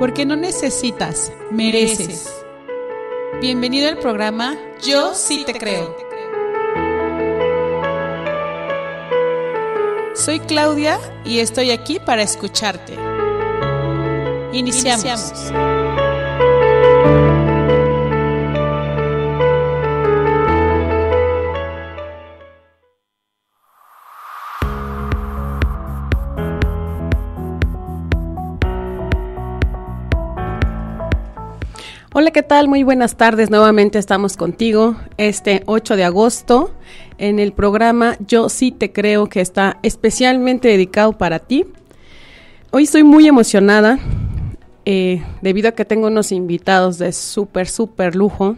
Porque no necesitas, mereces. Bienvenido al programa Yo sí te creo. Soy Claudia y estoy aquí para escucharte. Iniciamos. Hola, ¿qué tal? Muy buenas tardes. Nuevamente estamos contigo este 8 de agosto en el programa Yo sí te creo que está especialmente dedicado para ti. Hoy estoy muy emocionada eh, debido a que tengo unos invitados de súper, súper lujo.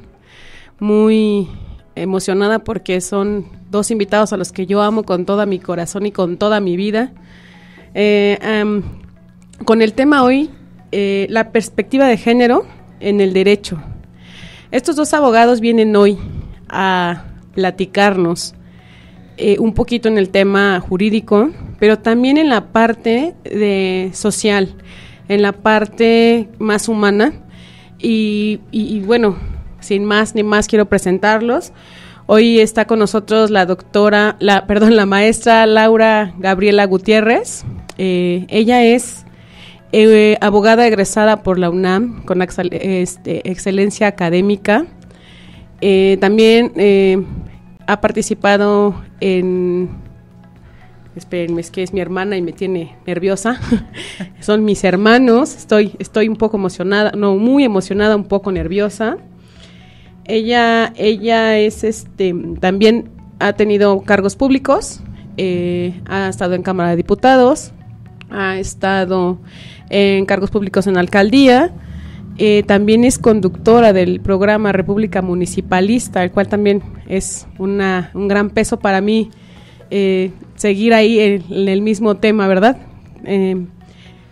Muy emocionada porque son dos invitados a los que yo amo con todo mi corazón y con toda mi vida. Eh, con el tema hoy, eh, la perspectiva de género en el derecho. Estos dos abogados vienen hoy a platicarnos eh, un poquito en el tema jurídico, pero también en la parte de social, en la parte más humana. Y, bueno, sin más ni más quiero presentarlos. Hoy está con nosotros la doctora, la, perdón, la maestra Laura Gabriela Gutiérrez. Eh, ella es eh, abogada egresada por la UNAM con este, excelencia académica. Eh, también eh, ha participado en... Espérenme, es que es mi hermana y me tiene nerviosa. Son mis hermanos. Estoy, estoy un poco emocionada, no, muy emocionada, un poco nerviosa. Ella, ella es este, también ha tenido cargos públicos, ha estado en Cámara de Diputados, ha estado en cargos públicos en alcaldía. Eh, también es conductora del programa República Municipalista, el cual también es una, un gran peso para mí eh, seguir ahí en, el mismo tema, ¿verdad? Eh,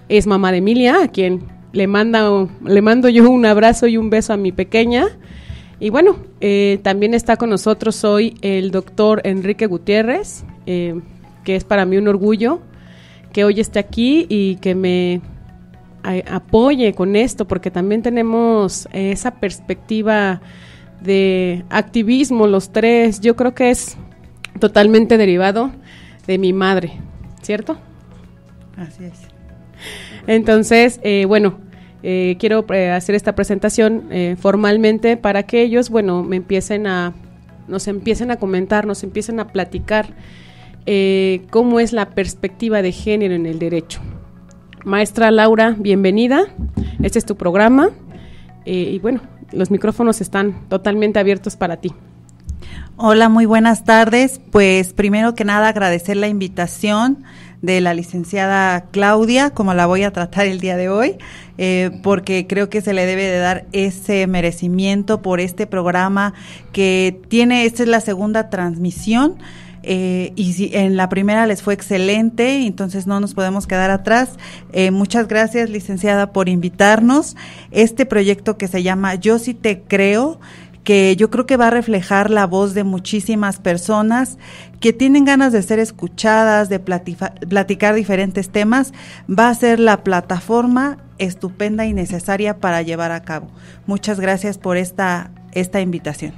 es mamá de Emilia, a quien le, manda, le mando yo un abrazo y un beso a mi pequeña. Y bueno, también está con nosotros hoy el doctor Enrique Gutiérrez, que es para mí un orgullo que hoy esté aquí y que me apoye con esto, porque también tenemos esa perspectiva de activismo los tres. Yo creo que es totalmente derivado de mi madre, ¿cierto? Así es. Entonces, eh, bueno, eh, quiero eh, hacer esta presentación formalmente para que ellos, bueno, me empiecen a, nos empiecen a comentar, nos empiecen a platicar cómo es la perspectiva de género en el derecho. Maestra Laura, bienvenida. Este es tu programa. Eh, y bueno, los micrófonos están totalmente abiertos para ti. Hola, muy buenas tardes. Pues primero que nada agradecer la invitación de la licenciada Claudia, como la voy a tratar el día de hoy, eh, porque creo que se le debe de dar ese merecimiento por este programa que tiene, esta es la segunda transmisión. Eh, y si, en la primera les fue excelente, entonces no nos podemos quedar atrás. Eh, muchas gracias, licenciada, por invitarnos. Este proyecto que se llama Yo sí te creo, que yo creo que va a reflejar la voz de muchísimas personas que tienen ganas de ser escuchadas, de platicar diferentes temas, va a ser la plataforma estupenda y necesaria para llevar a cabo. Muchas gracias por esta, esta invitación.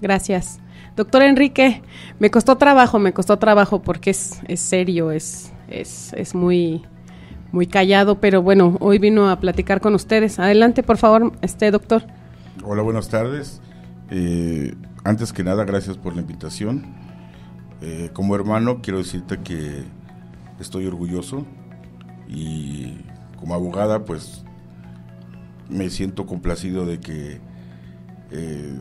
Gracias. Doctor Enrique, me costó trabajo, me costó trabajo porque es, serio, es, es, muy, muy callado, pero bueno, hoy vino a platicar con ustedes. Adelante, por favor, este doctor. Hola, buenas tardes. Eh, antes que nada, gracias por la invitación. Eh, como hermano, quiero decirte que estoy orgulloso y como abogada, pues me siento complacido de que eh,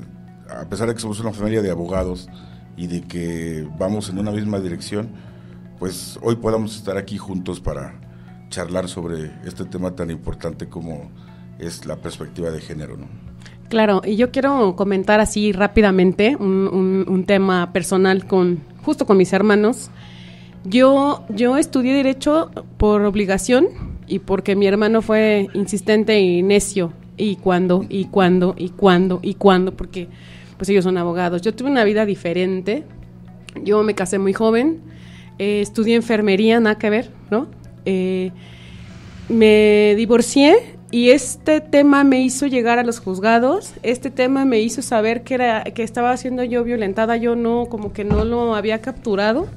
a pesar de que somos una familia de abogados y de que vamos en una misma dirección, pues hoy podamos estar aquí juntos para charlar sobre este tema tan importante como es la perspectiva de género. ¿no? Claro, y yo quiero comentar así rápidamente un, tema personal con justo con mis hermanos. Yo, yo estudié derecho por obligación y porque mi hermano fue insistente y necio y cuándo, y cuándo, y cuándo, y cuándo, porque pues ellos son abogados. Yo tuve una vida diferente. Yo me casé muy joven, eh, estudié enfermería, nada que ver, ¿no? Eh, me divorcié y este tema me hizo llegar a los juzgados, este tema me hizo saber que, era, que estaba siendo yo violentada, yo no, como que no lo había capturado.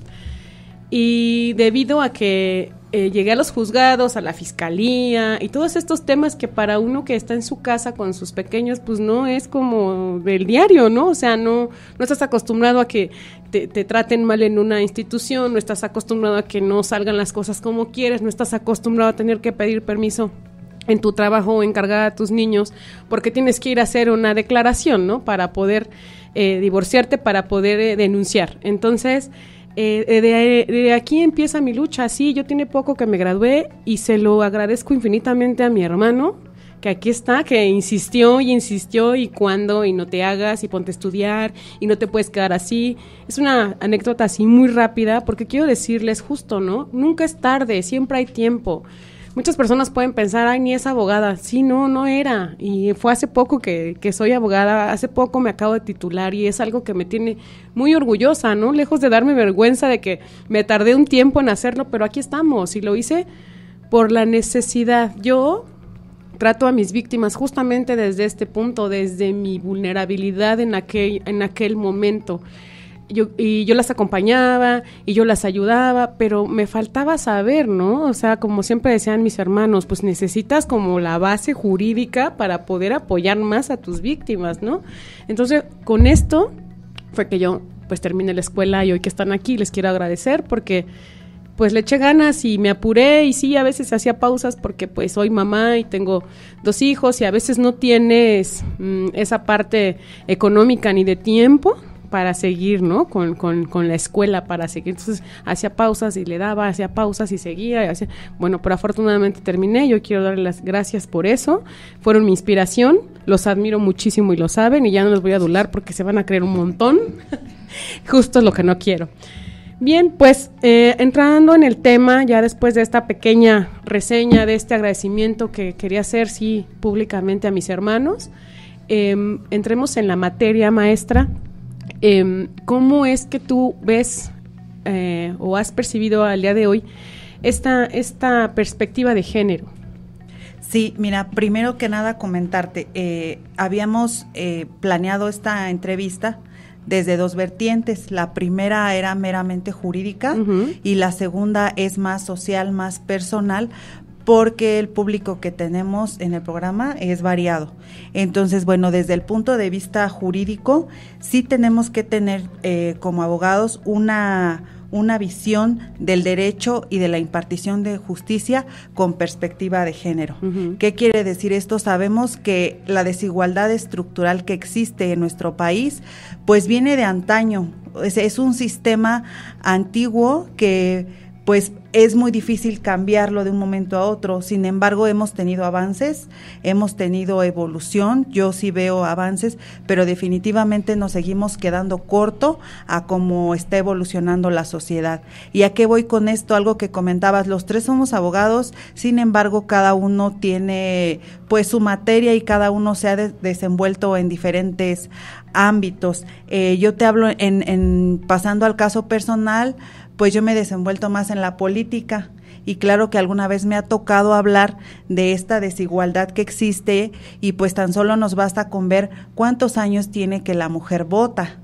Y debido a que eh, llegué a los juzgados, a la fiscalía y todos estos temas que para uno que está en su casa con sus pequeños, pues no es como del diario, ¿no? O sea, no, no estás acostumbrado a que te, traten mal en una institución, no estás acostumbrado a que no salgan las cosas como quieres, no estás acostumbrado a tener que pedir permiso en tu trabajo encargar a tus niños, porque tienes que ir a hacer una declaración, ¿no? Para poder eh, divorciarte, para poder eh, denunciar. Entonces, eh, eh, eh, de, aquí empieza mi lucha. Sí, yo tiene poco que me gradué y se lo agradezco infinitamente a mi hermano, que aquí está, que insistió y insistió y cuando y no te hagas y ponte a estudiar y no te puedes quedar así. Es una anécdota así muy rápida porque quiero decirles justo, ¿no? Nunca es tarde, siempre hay tiempo muchas personas pueden pensar, ay, ni es abogada. Sí, no, no era. Y fue hace poco que, soy abogada, hace poco me acabo de titular y es algo que me tiene muy orgullosa, ¿no? Lejos de darme vergüenza de que me tardé un tiempo en hacerlo, pero aquí estamos y lo hice por la necesidad. Yo trato a mis víctimas justamente desde este punto, desde mi vulnerabilidad en aquel, en aquel momento y yo las acompañaba y yo las ayudaba, pero me faltaba saber, ¿no? O sea, como siempre decían mis hermanos, pues necesitas como la base jurídica para poder apoyar más a tus víctimas, ¿no? Entonces, con esto fue que yo pues terminé la escuela y hoy que están aquí les quiero agradecer porque pues le eché ganas y me apuré y sí, a veces hacía pausas porque pues soy mamá y tengo dos hijos y a veces no tienes mm, esa parte económica ni de tiempo, para seguir, ¿no? Con, la escuela, para seguir. Entonces hacía pausas y le daba, hacía pausas y seguía. Y bueno, pero afortunadamente terminé. Yo quiero darle las gracias por eso. Fueron mi inspiración. Los admiro muchísimo y lo saben. Y ya no los voy a adular porque se van a creer un montón. Justo es lo que no quiero. Bien, pues eh, entrando en el tema, ya después de esta pequeña reseña, de este agradecimiento que quería hacer, sí, públicamente a mis hermanos, em, entremos en la materia maestra Em, ¿cómo es que tú ves eh, o has percibido al día de hoy esta, esta perspectiva de género? Sí, mira, primero que nada comentarte, eh, habíamos eh, planeado esta entrevista desde dos vertientes. La primera era meramente jurídica y la segunda es más social, más personal, porque el público que tenemos en el programa es variado. Entonces, bueno, desde el punto de vista jurídico, sí tenemos que tener eh, como abogados una, una visión del derecho y de la impartición de justicia con perspectiva de género. ¿Qué quiere decir esto? Sabemos que la desigualdad estructural que existe en nuestro país, pues viene de antaño. es un sistema antiguo que pues es muy difícil cambiarlo de un momento a otro. Sin embargo, hemos tenido avances, hemos tenido evolución, yo sí veo avances, pero definitivamente nos seguimos quedando corto a cómo está evolucionando la sociedad. ¿Y a qué voy con esto? Algo que comentabas, los tres somos abogados, sin embargo, cada uno tiene pues su materia y cada uno se ha desenvuelto en diferentes ámbitos. Eh, yo te hablo en, en pasando al caso personal, pues yo me he desenvuelto más en la política y claro que alguna vez me ha tocado hablar de esta desigualdad que existe y pues tan solo nos basta con ver cuántos años tiene que la mujer vota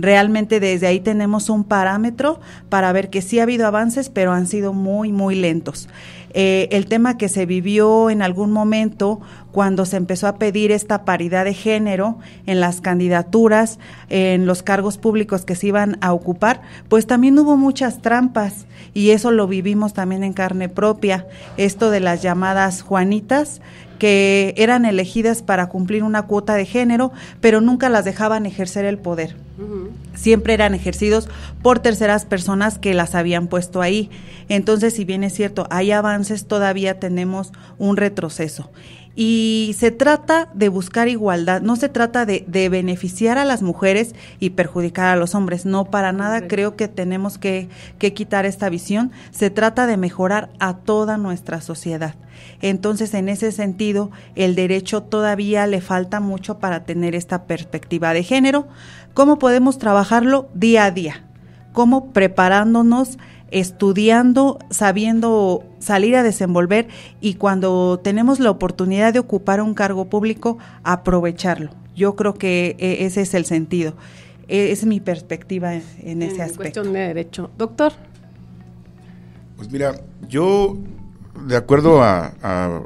Realmente desde ahí tenemos un parámetro para ver que sí ha habido avances, pero han sido muy, muy lentos. Eh, el tema que se vivió en algún momento cuando se empezó a pedir esta paridad de género en las candidaturas, en los cargos públicos que se iban a ocupar, pues también hubo muchas trampas y eso lo vivimos también en carne propia, esto de las llamadas Juanitas que eran elegidas para cumplir una cuota de género, pero nunca las dejaban ejercer el poder siempre eran ejercidos por terceras personas que las habían puesto ahí. Entonces, si bien es cierto, hay avances, todavía tenemos un retroceso y se trata de buscar igualdad, no se trata de, beneficiar a las mujeres y perjudicar a los hombres, no, para nada creo que tenemos que, que quitar esta visión, se trata de mejorar a toda nuestra sociedad. Entonces, en ese sentido, el derecho todavía le falta mucho para tener esta perspectiva de género. ¿Cómo podemos trabajarlo día a día? ¿Cómo preparándonos? estudiando, sabiendo salir a desenvolver y cuando tenemos la oportunidad de ocupar un cargo público, aprovecharlo. Yo creo que e, ese es el sentido. E, es mi perspectiva en ese aspecto. Cuestión de derecho. Doctor. Pues mira, yo, de acuerdo a,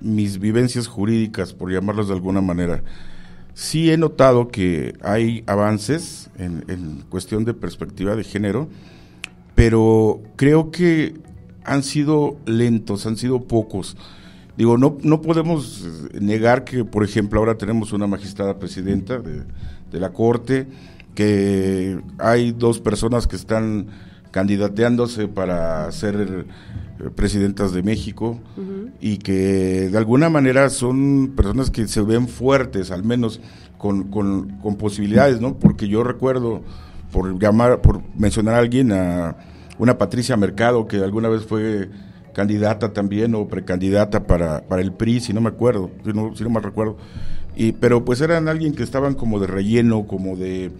mis vivencias jurídicas, por llamarlas de alguna manera, sí he notado que hay avances en cuestión de perspectiva de género pero creo que han sido lentos, han sido pocos. Digo, no, no podemos eh, negar que, por ejemplo, ahora tenemos una magistrada presidenta de, la Corte, que hay dos personas que están candidateándose para ser eh, presidentas de México y que de alguna manera son personas que se ven fuertes, al menos con, con posibilidades, ¿no? Porque yo recuerdo por llamar, por mencionar a alguien, a una Patricia Mercado, que alguna vez fue candidata también o precandidata para, para el PRI, si no me acuerdo, si no, si recuerdo. Y, pero pues eran alguien que estaban como de relleno, como de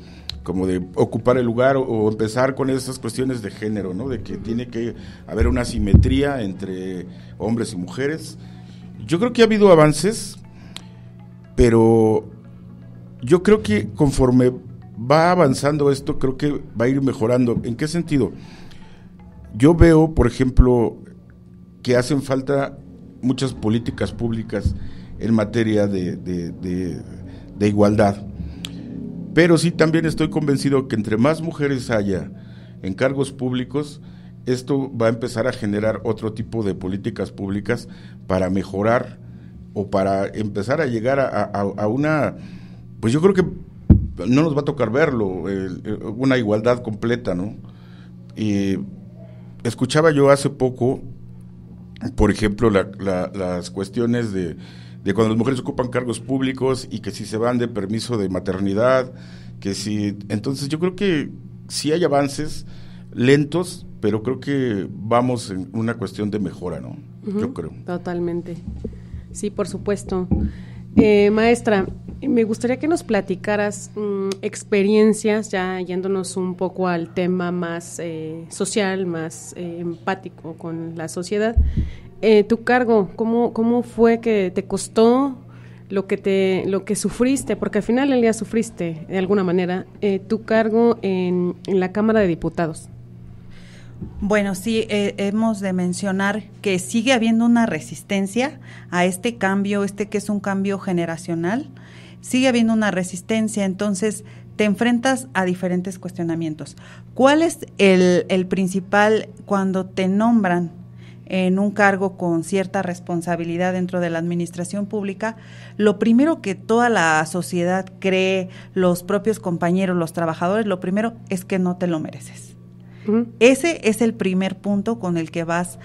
como de ocupar el lugar o, empezar con esas cuestiones de género, ¿no? De que tiene que haber una simetría entre hombres y mujeres. Yo creo que ha habido avances, pero yo creo que conforme va avanzando esto, creo que va a ir mejorando. ¿En qué sentido? Yo veo, por ejemplo, que hacen falta muchas políticas públicas en materia de, igualdad. Pero sí también estoy convencido que entre más mujeres haya en cargos públicos, esto va a empezar a generar otro tipo de políticas públicas para mejorar o para empezar a llegar a, a una, pues yo creo que no nos va a tocar verlo, una igualdad completa, ¿no? Y escuchaba yo hace poco, por ejemplo, las cuestiones de, cuando las mujeres ocupan cargos públicos y que si se van de permiso de maternidad, que si... Entonces yo creo que sí hay avances lentos, pero creo que vamos en una cuestión de mejora, ¿no? yo creo. Totalmente. Sí, por supuesto. Eh, maestra, me gustaría que nos platicaras mm, experiencias, ya yéndonos un poco al tema más eh, social, más eh, empático con la sociedad. tu cargo, ¿cómo, fue que te costó lo que, te, lo que sufriste? Porque al final el día sufriste, de alguna manera, tu cargo en la Cámara de Diputados. Bueno, sí, eh, hemos de mencionar que sigue habiendo una resistencia a este cambio, este que es un cambio generacional, sigue habiendo una resistencia, entonces te enfrentas a diferentes cuestionamientos. ¿Cuál es el principal cuando te nombran en un cargo con cierta responsabilidad dentro de la administración pública, lo primero que toda la sociedad cree, los propios compañeros, los trabajadores, lo primero es que no te lo mereces ese es el primer punto con el que vas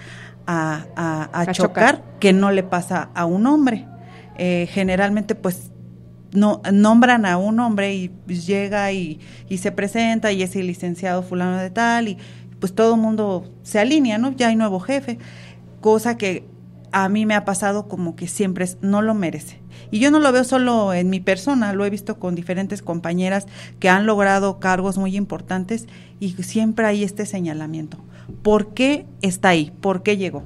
a, chocar, que no le pasa a un hombre. Eh, generalmente, pues, no, nombran a un hombre y pues, llega y, se presenta y es el licenciado fulano de tal y pues todo el mundo se alinea, ¿no? Ya hay nuevo jefe, cosa que a mí me ha pasado como que siempre no lo merece y yo no lo veo solo en mi persona, lo he visto con diferentes compañeras que han logrado cargos muy importantes y siempre hay este señalamiento. ¿Por qué está ahí? ¿Por qué llegó?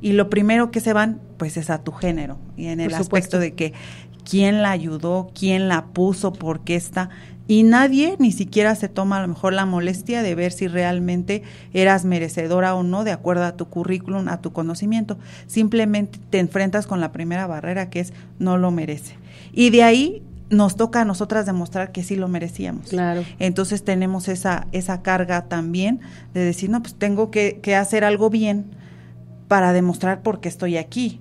Y lo primero que se van, pues es a tu género. Y en el aspecto de que quién la ayudó, quién la puso, por qué está. Y nadie ni siquiera se toma a lo mejor la molestia de ver si realmente eras merecedora o no de acuerdo a tu currículum, a tu conocimiento. Simplemente te enfrentas con la primera barrera que es no lo merece. Y de ahí nos toca a nosotras demostrar que sí lo merecíamos. Claro. Entonces tenemos esa, esa carga también de decir, no, pues tengo que, que hacer algo bien para demostrar por qué estoy aquí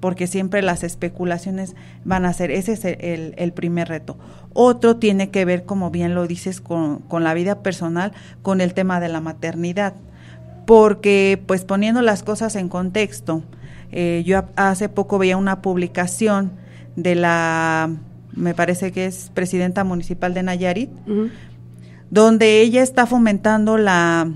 porque siempre las especulaciones van a ser, ese es el, primer reto. Otro tiene que ver, como bien lo dices, con, con la vida personal, con el tema de la maternidad, porque pues poniendo las cosas en contexto, eh, yo hace poco veía una publicación de la, me parece que es presidenta municipal de Nayarit, donde ella está fomentando la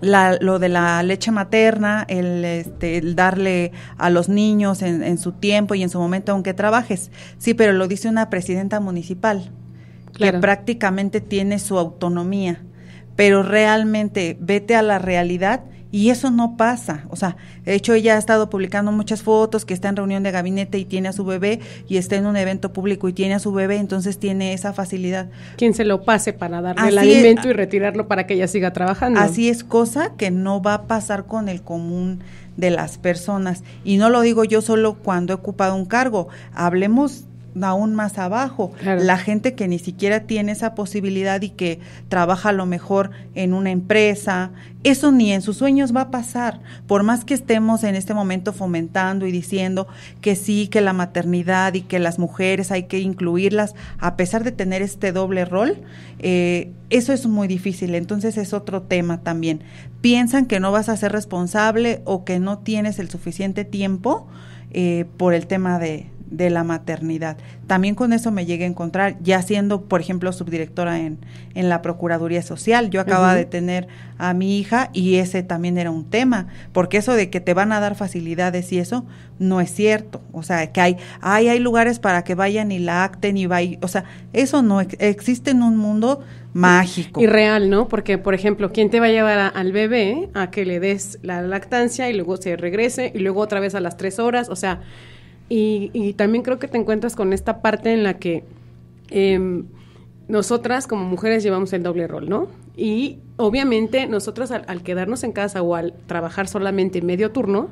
lo de la leche materna, el, este, darle a los niños en, su tiempo y en su momento, aunque trabajes. Sí, pero lo dice una presidenta municipal, que prácticamente tiene su autonomía. Pero realmente, vete a la realidad y eso no pasa. O sea, de hecho ella ha estado publicando muchas fotos que está en reunión de gabinete y tiene a su bebé y está en un evento público y tiene a su bebé, entonces tiene esa facilidad. Quien se lo pase para darle el alimento y retirarlo para que ella siga trabajando. Así es cosa que no va a pasar con el común de las personas. Y no lo digo yo solo cuando he ocupado un cargo. Hablemos aún más abajo. La gente que ni siquiera tiene esa posibilidad y que trabaja a lo mejor en una empresa, eso ni en sus sueños va a pasar. Por más que estemos en este momento fomentando y diciendo que sí, que la maternidad y que las mujeres hay que incluirlas, a pesar de tener este doble rol, eh, eso es muy difícil. Entonces es otro tema también. Piensan que no vas a ser responsable o que no tienes el suficiente tiempo eh, por el tema de, de la maternidad. También con eso me llegué a encontrar, ya siendo, por ejemplo, subdirectora en, en la Procuraduría Social. Yo acababa de tener a mi hija y ese también era un tema, porque eso de que te van a dar facilidades y eso no es cierto. O sea, que hay, hay, hay lugares para que vayan y la acten y vayan. O sea, eso no existe en un mundo mágico. Y real, ¿no? Porque, por ejemplo, ¿quién te va a llevar al bebé a que le des la lactancia y luego se regrese y luego otra vez a las tres horas? O sea, y, también creo que te encuentras con esta parte en la que em, nosotras como mujeres llevamos el doble rol, ¿no? Y obviamente nosotras al, al, quedarnos en casa o al trabajar solamente medio turno,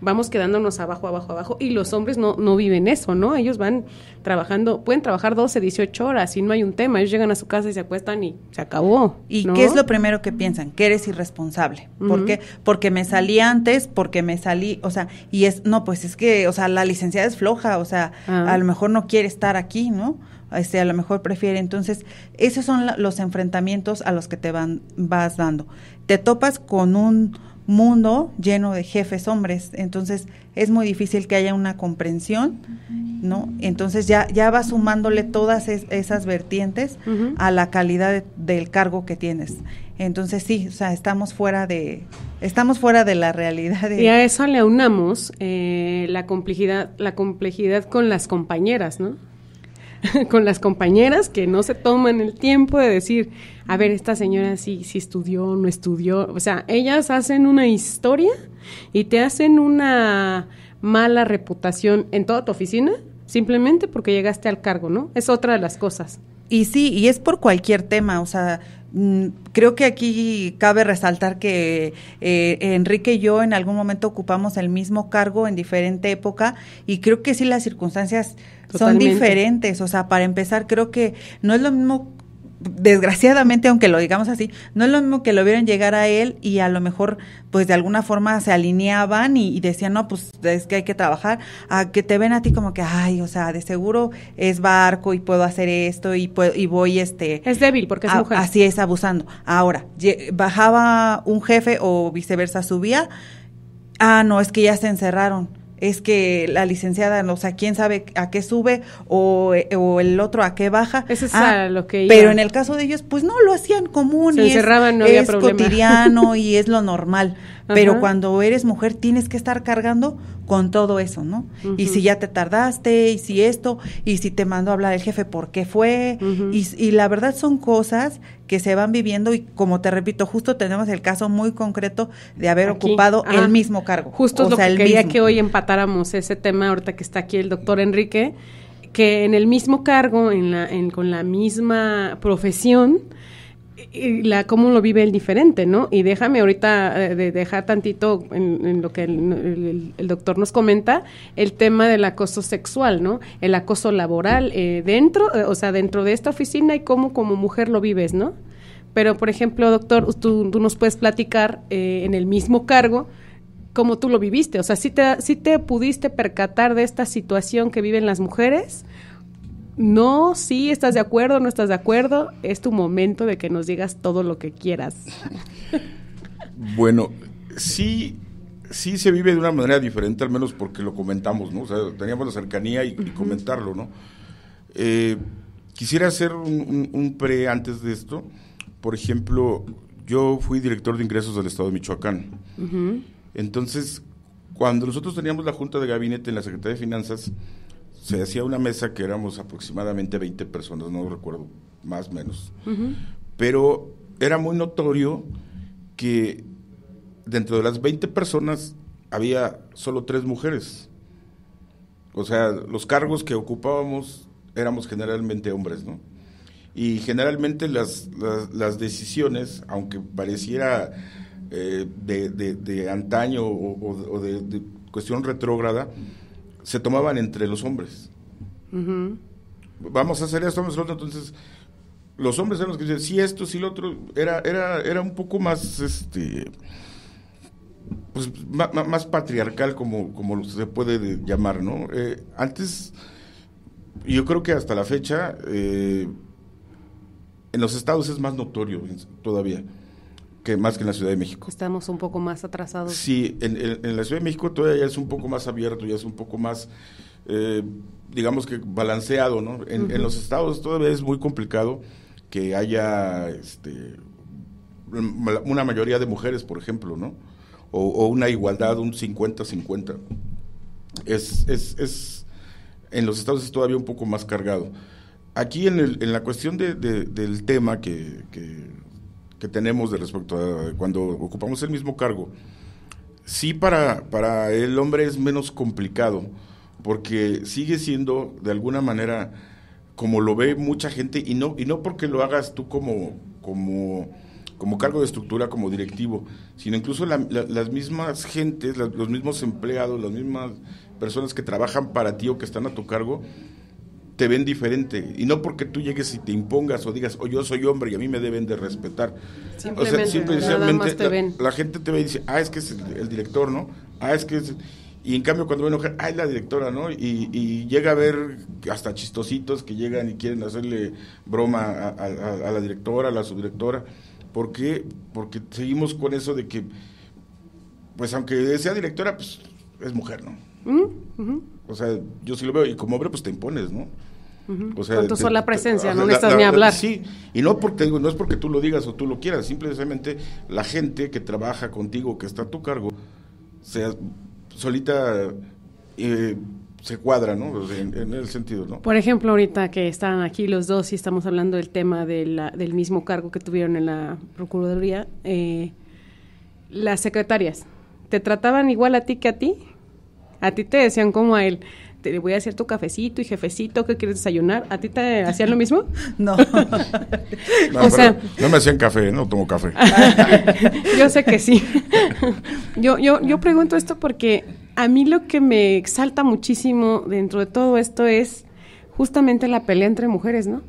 vamos quedándonos abajo, abajo, abajo. Y los hombres no, no viven eso, ¿no? Ellos van trabajando, pueden trabajar 12, 18 horas y no hay un tema. Ellos llegan a su casa y se acuestan y se acabó. ¿Y qué es lo primero que piensan? Que eres irresponsable. ¿Por qué? Porque me salí antes, porque me salí, o sea, y es, no, pues es que, o sea, la licenciada es floja, o sea, ah. a lo mejor no quiere estar aquí, ¿no? Este, a lo mejor prefiere. Entonces, esos son los enfrentamientos a los que te van, vas dando. Te topas con un mundo lleno de jefes hombres. Entonces es muy difícil que haya una comprensión, ¿no? Entonces ya, ya va sumándole todas esas vertientes a la calidad del cargo que tienes. Entonces sí, o sea, estamos fuera de, estamos fuera de la realidad. Y a eso le unamos eh, la complejidad, la complejidad con las compañeras, ¿no? con las compañeras que no se toman el tiempo de decir, a ver, esta señora sí, sí estudió, no estudió. O sea, ellas hacen una historia y te hacen una mala reputación en toda tu oficina simplemente porque llegaste al cargo, ¿no? Es otra de las cosas. Y sí, y es por cualquier tema, o sea, Mm, creo que aquí cabe resaltar que eh, Enrique y yo en algún momento ocupamos el mismo cargo en diferente época y creo que sí las circunstancias son diferentes. O sea, para empezar, creo que no es lo mismo desgraciadamente, aunque lo digamos así, no es lo mismo que lo vieron llegar a él y a lo mejor, pues de alguna forma se alineaban y, decían, no, pues es que hay que trabajar, a que te ven a ti como que, ay, o sea, de seguro es barco y puedo hacer esto y, puedo, y voy, este... Es débil porque es mujer. Así es, abusando. Ahora, bajaba un jefe o viceversa, subía, ah, no, es que ya se encerraron es que la licenciada, o sea, quién sabe a qué sube o, eh, el otro a qué baja. Eso es ah, a lo que iba. Pero en el caso de ellos, pues no, lo hacían común. y es, cotidiano y es lo normal. Pero cuando eres mujer tienes que estar cargando con todo eso, ¿no? Y si ya te tardaste, y si esto, y si te mandó a hablar el jefe, ¿por qué fue? y, la verdad son cosas que se van viviendo y como te repito, justo tenemos el caso muy concreto de haber ocupado el mismo cargo. Justo o sea, que quería que hoy empatáramos ese tema, ahorita que está aquí el doctor Enrique, que en el mismo cargo, en la, con la misma profesión, y la cómo lo vive el diferente, ¿no? Y déjame ahorita eh, de dejar tantito en, lo que el, doctor nos comenta el tema del acoso sexual, ¿no? El acoso laboral eh, dentro, eh, o sea, dentro de esta oficina y cómo como mujer lo vives, ¿no? Pero por ejemplo, doctor, tú, nos puedes platicar en el mismo cargo cómo tú lo viviste, o sea, si te, te pudiste percatar de esta situación que viven las mujeres no, sí, estás de acuerdo, no estás de acuerdo, es tu momento de que nos digas todo lo que quieras. bueno, sí, sí se vive de una manera diferente, al menos porque lo comentamos, ¿no? O sea, teníamos la cercanía y, comentarlo, ¿no? Eh, quisiera hacer un, pre antes de esto. Por ejemplo, yo fui director de ingresos del Estado de Michoacán. Entonces, cuando nosotros teníamos la Junta de Gabinete en la Secretaría de Finanzas, se hacía una mesa que éramos aproximadamente 20 personas, no recuerdo, más menos. Pero era muy notorio que dentro de las 20 personas había solo tres mujeres. O sea, los cargos que ocupábamos éramos generalmente hombres, ¿no? Y generalmente las, decisiones, aunque pareciera eh, de, antaño o, de, cuestión retrógrada, se tomaban entre los hombres. Vamos a hacer esto, vamos Entonces, los hombres eran los que decían, esto, si lo otro. Era, era, era un poco más, este, pues, más, patriarcal, como, como se puede llamar, ¿no? Eh, antes, yo creo que hasta la fecha, eh, en los estados es más notorio todavía que más que en la Ciudad de México. Estamos un poco más atrasados. Sí, en, la Ciudad de México todavía es un poco más abierto, ya es un poco más, eh, digamos que balanceado, ¿no? En, los estados todavía es muy complicado que haya este, una mayoría de mujeres, por ejemplo, ¿no? O, una igualdad, un 50-50. Es, es, es, en los estados es todavía un poco más cargado. Aquí en, la cuestión del tema que, que que tenemos de respecto a cuando ocupamos el mismo cargo. Sí, para, para el hombre es menos complicado, porque sigue siendo de alguna manera como lo ve mucha gente, y no, y no porque lo hagas tú como, como, como cargo de estructura, como directivo, sino incluso las mismas gentes, los mismos empleados, las mismas personas que trabajan para ti o que están a tu cargo, te ven diferente. Y no porque tú llegues y te impongas o digas, o oh, yo soy hombre y a mí me deben de respetar. Simplemente, o sea, simplemente te la, gente te ve y dice, ah, es que es el, director, ¿no? Ah, es que es... Y en cambio cuando ven mujer ah, es la directora, ¿no? Y, llega a ver hasta chistositos que llegan y quieren hacerle broma a, la directora, a la subdirectora. ¿Por qué? Porque seguimos con eso de que, pues aunque sea directora, pues es mujer, ¿no? O sea, yo sí lo veo. Y como hombre, pues te impones, ¿no? O con tu presencia, no necesitas ni hablar. sí, y no porque no es porque tú lo digas o tú lo quieras, simplemente la gente que trabaja contigo, que está a tu cargo, se, solita eh, se cuadra, ¿no? En, el sentido, ¿no? Por ejemplo, ahorita que están aquí los dos y estamos hablando del tema de del mismo cargo que tuvieron en la Procuraduría, eh, las secretarias, ¿te trataban igual a ti que a ti? A ti te decían como a él te voy a hacer tu cafecito y jefecito, ¿qué quieres desayunar? ¿A ti te hacían lo mismo? No. no no me hacían café, no tomo café. yo sé que sí. yo, yo, yo pregunto esto porque a mí lo que me exalta muchísimo dentro de todo esto es justamente la pelea entre mujeres, ¿no?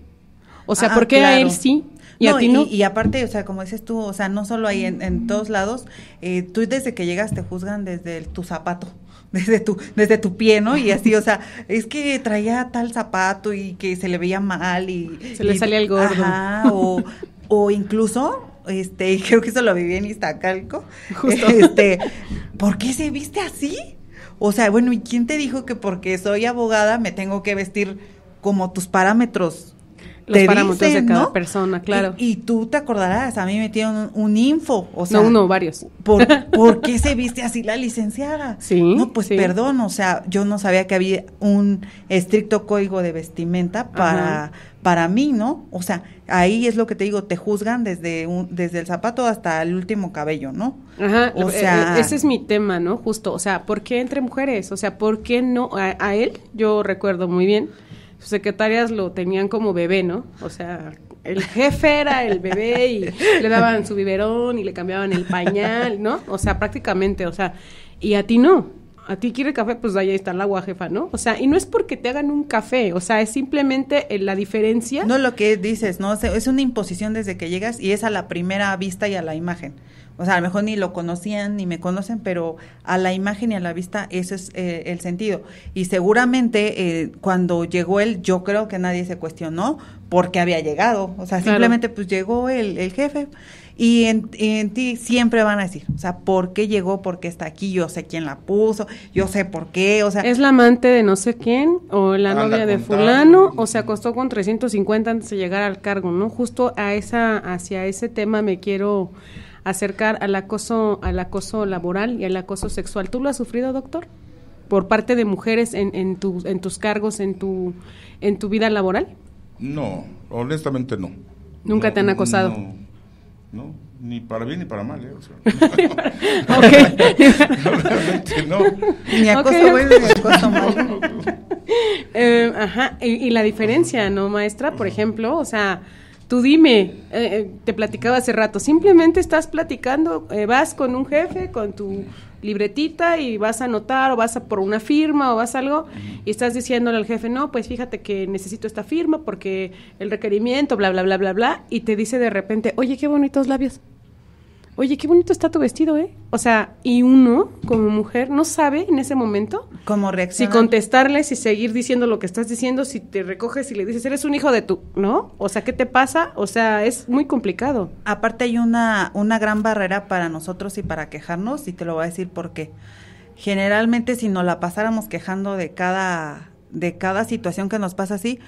O sea, ah, ¿por qué a él sí y, a ti no. y aparte, o sea, como dices tú, o sea, no solo ahí en, todos lados, eh, tú desde que llegas te juzgan desde tu zapato desde tu, desde tu pie, ¿no? Y así, o sea, es que traía tal zapato y que se le veía mal y... Se le salía el gordo. o, o incluso, este, creo que eso lo viví en Iztacalco, Justo. este, ¿por qué se viste así? O sea, bueno, ¿y quién te dijo que porque soy abogada me tengo que vestir como tus parámetros de cada persona, claro. Y, tú te acordarás, a mí me metieron un, info, o sea. No uno, varios. Por, ¿Por qué se viste así la licenciada? Sí. No, pues perdón, o sea, yo no sabía que había un estricto código de vestimenta para... para mí, ¿no? O sea, ahí es lo que te digo, te juzgan desde desde el zapato hasta el último cabello, ¿no? Ajá, o eh, sea, eh, ese es mi tema, ¿no? Justo, o sea, ¿por qué entre mujeres? O sea, ¿por qué no a él? Yo recuerdo muy bien sus secretarias lo tenían como bebé, ¿no? O sea, el jefe era el bebé y le daban su biberón y le cambiaban el pañal, ¿no? O sea, prácticamente, o sea, y a ti no. A ti quiere café, pues ahí está el agua, jefa, ¿no? O sea, y no es porque te hagan un café, o sea, es simplemente eh, la diferencia. No lo que dices, ¿no? Es una imposición desde que llegas y es a la primera vista y a la imagen o sea, a lo mejor ni lo conocían ni me conocen, pero a la imagen y a la vista ese es eh, el sentido. Y seguramente eh, cuando llegó él, yo creo que nadie se cuestionó porque había llegado, o sea, simplemente pues llegó el, jefe. Y en, ti siempre van a decir, o sea, ¿por qué llegó? ¿Por qué está aquí? Yo sé quién la puso, yo sé por qué, o sea... Es la amante de no sé quién, o la novia de fulano, o se acostó con 350 antes de llegar al cargo, ¿no? Justo a esa, hacia ese tema me quiero acercar al acoso, al acoso laboral y al acoso sexual. ¿Tú lo has sufrido, doctor? Por parte de mujeres en, en, en tus cargos, en tu, en tu vida laboral? No, honestamente no. ¿Nunca te han acosado? No, ni para bien ni para mal. Ni acoso bueno ni acoso malo. Eh, ajá, y, y, la diferencia, ¿no, maestra? Por ejemplo, o sea, Tú dime, eh, eh, te platicaba hace rato, simplemente estás platicando, eh, vas con un jefe, con tu libretita y vas a anotar o vas a por una firma o vas a algo y estás diciéndole al jefe, no, pues fíjate que necesito esta firma porque el requerimiento, bla, bla, bla, bla, bla, y te dice de repente, oye, qué bonitos labios oye, qué bonito está tu vestido, ¿eh? O sea, y uno, como mujer, no sabe en ese momento cómo reaccionar. Si contestarles, si seguir diciendo lo que estás diciendo, si te recoges y le dices, eres un hijo de tu, ¿no? O sea, ¿qué te pasa? O sea, es muy complicado. Aparte hay una, una gran barrera para nosotros y para quejarnos, y te lo voy a decir porque generalmente si nos la pasáramos quejando de cada, de cada situación que nos pasa así,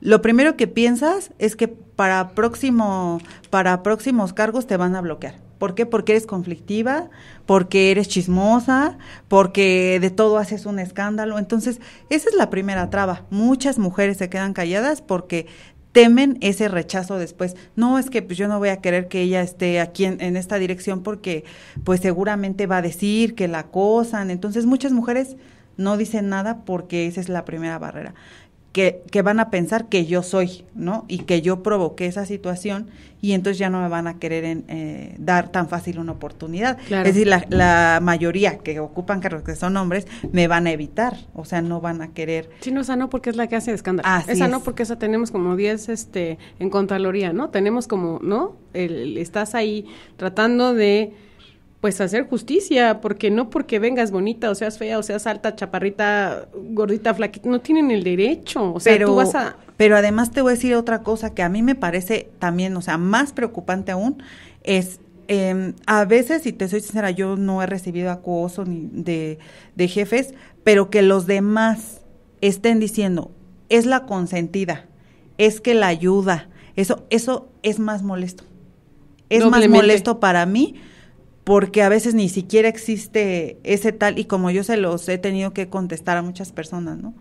lo primero que piensas es que para próximo para próximos cargos te van a bloquear. ¿Por qué? Porque eres conflictiva, porque eres chismosa, porque de todo haces un escándalo. Entonces, esa es la primera traba. Muchas mujeres se quedan calladas porque temen ese rechazo después. No es que pues, yo no voy a querer que ella esté aquí en, esta dirección porque pues seguramente va a decir que la acosan. Entonces muchas mujeres no dicen nada porque esa es la primera barrera que, que, van a pensar que yo soy, ¿no? Y que yo provoqué esa situación y entonces ya no me van a querer eh, dar tan fácil una oportunidad. Es decir, la, mayoría que ocupan cargos que son hombres me van a evitar, o sea, no van a querer. Sí, no, esa no porque es la que hace escándalo. esa no porque esa tenemos como 10 este, en Contraloría, ¿no? Tenemos como, ¿no? el, estás ahí tratando de pues hacer justicia, porque no porque vengas bonita o seas fea o seas alta, chaparrita, gordita, flaquita, no tienen el derecho. O sea, pero, Pero además te voy a decir otra cosa que a mí me parece también, o sea, más preocupante aún, es em, a veces, y te soy sincera, yo no he recibido acoso ni de, jefes, pero que los demás estén diciendo, es la consentida, es que la ayuda, eso, eso es más molesto. Es más molesto para mí porque a veces ni siquiera existe ese tal y como yo se los he tenido que contestar a muchas personas, ¿no?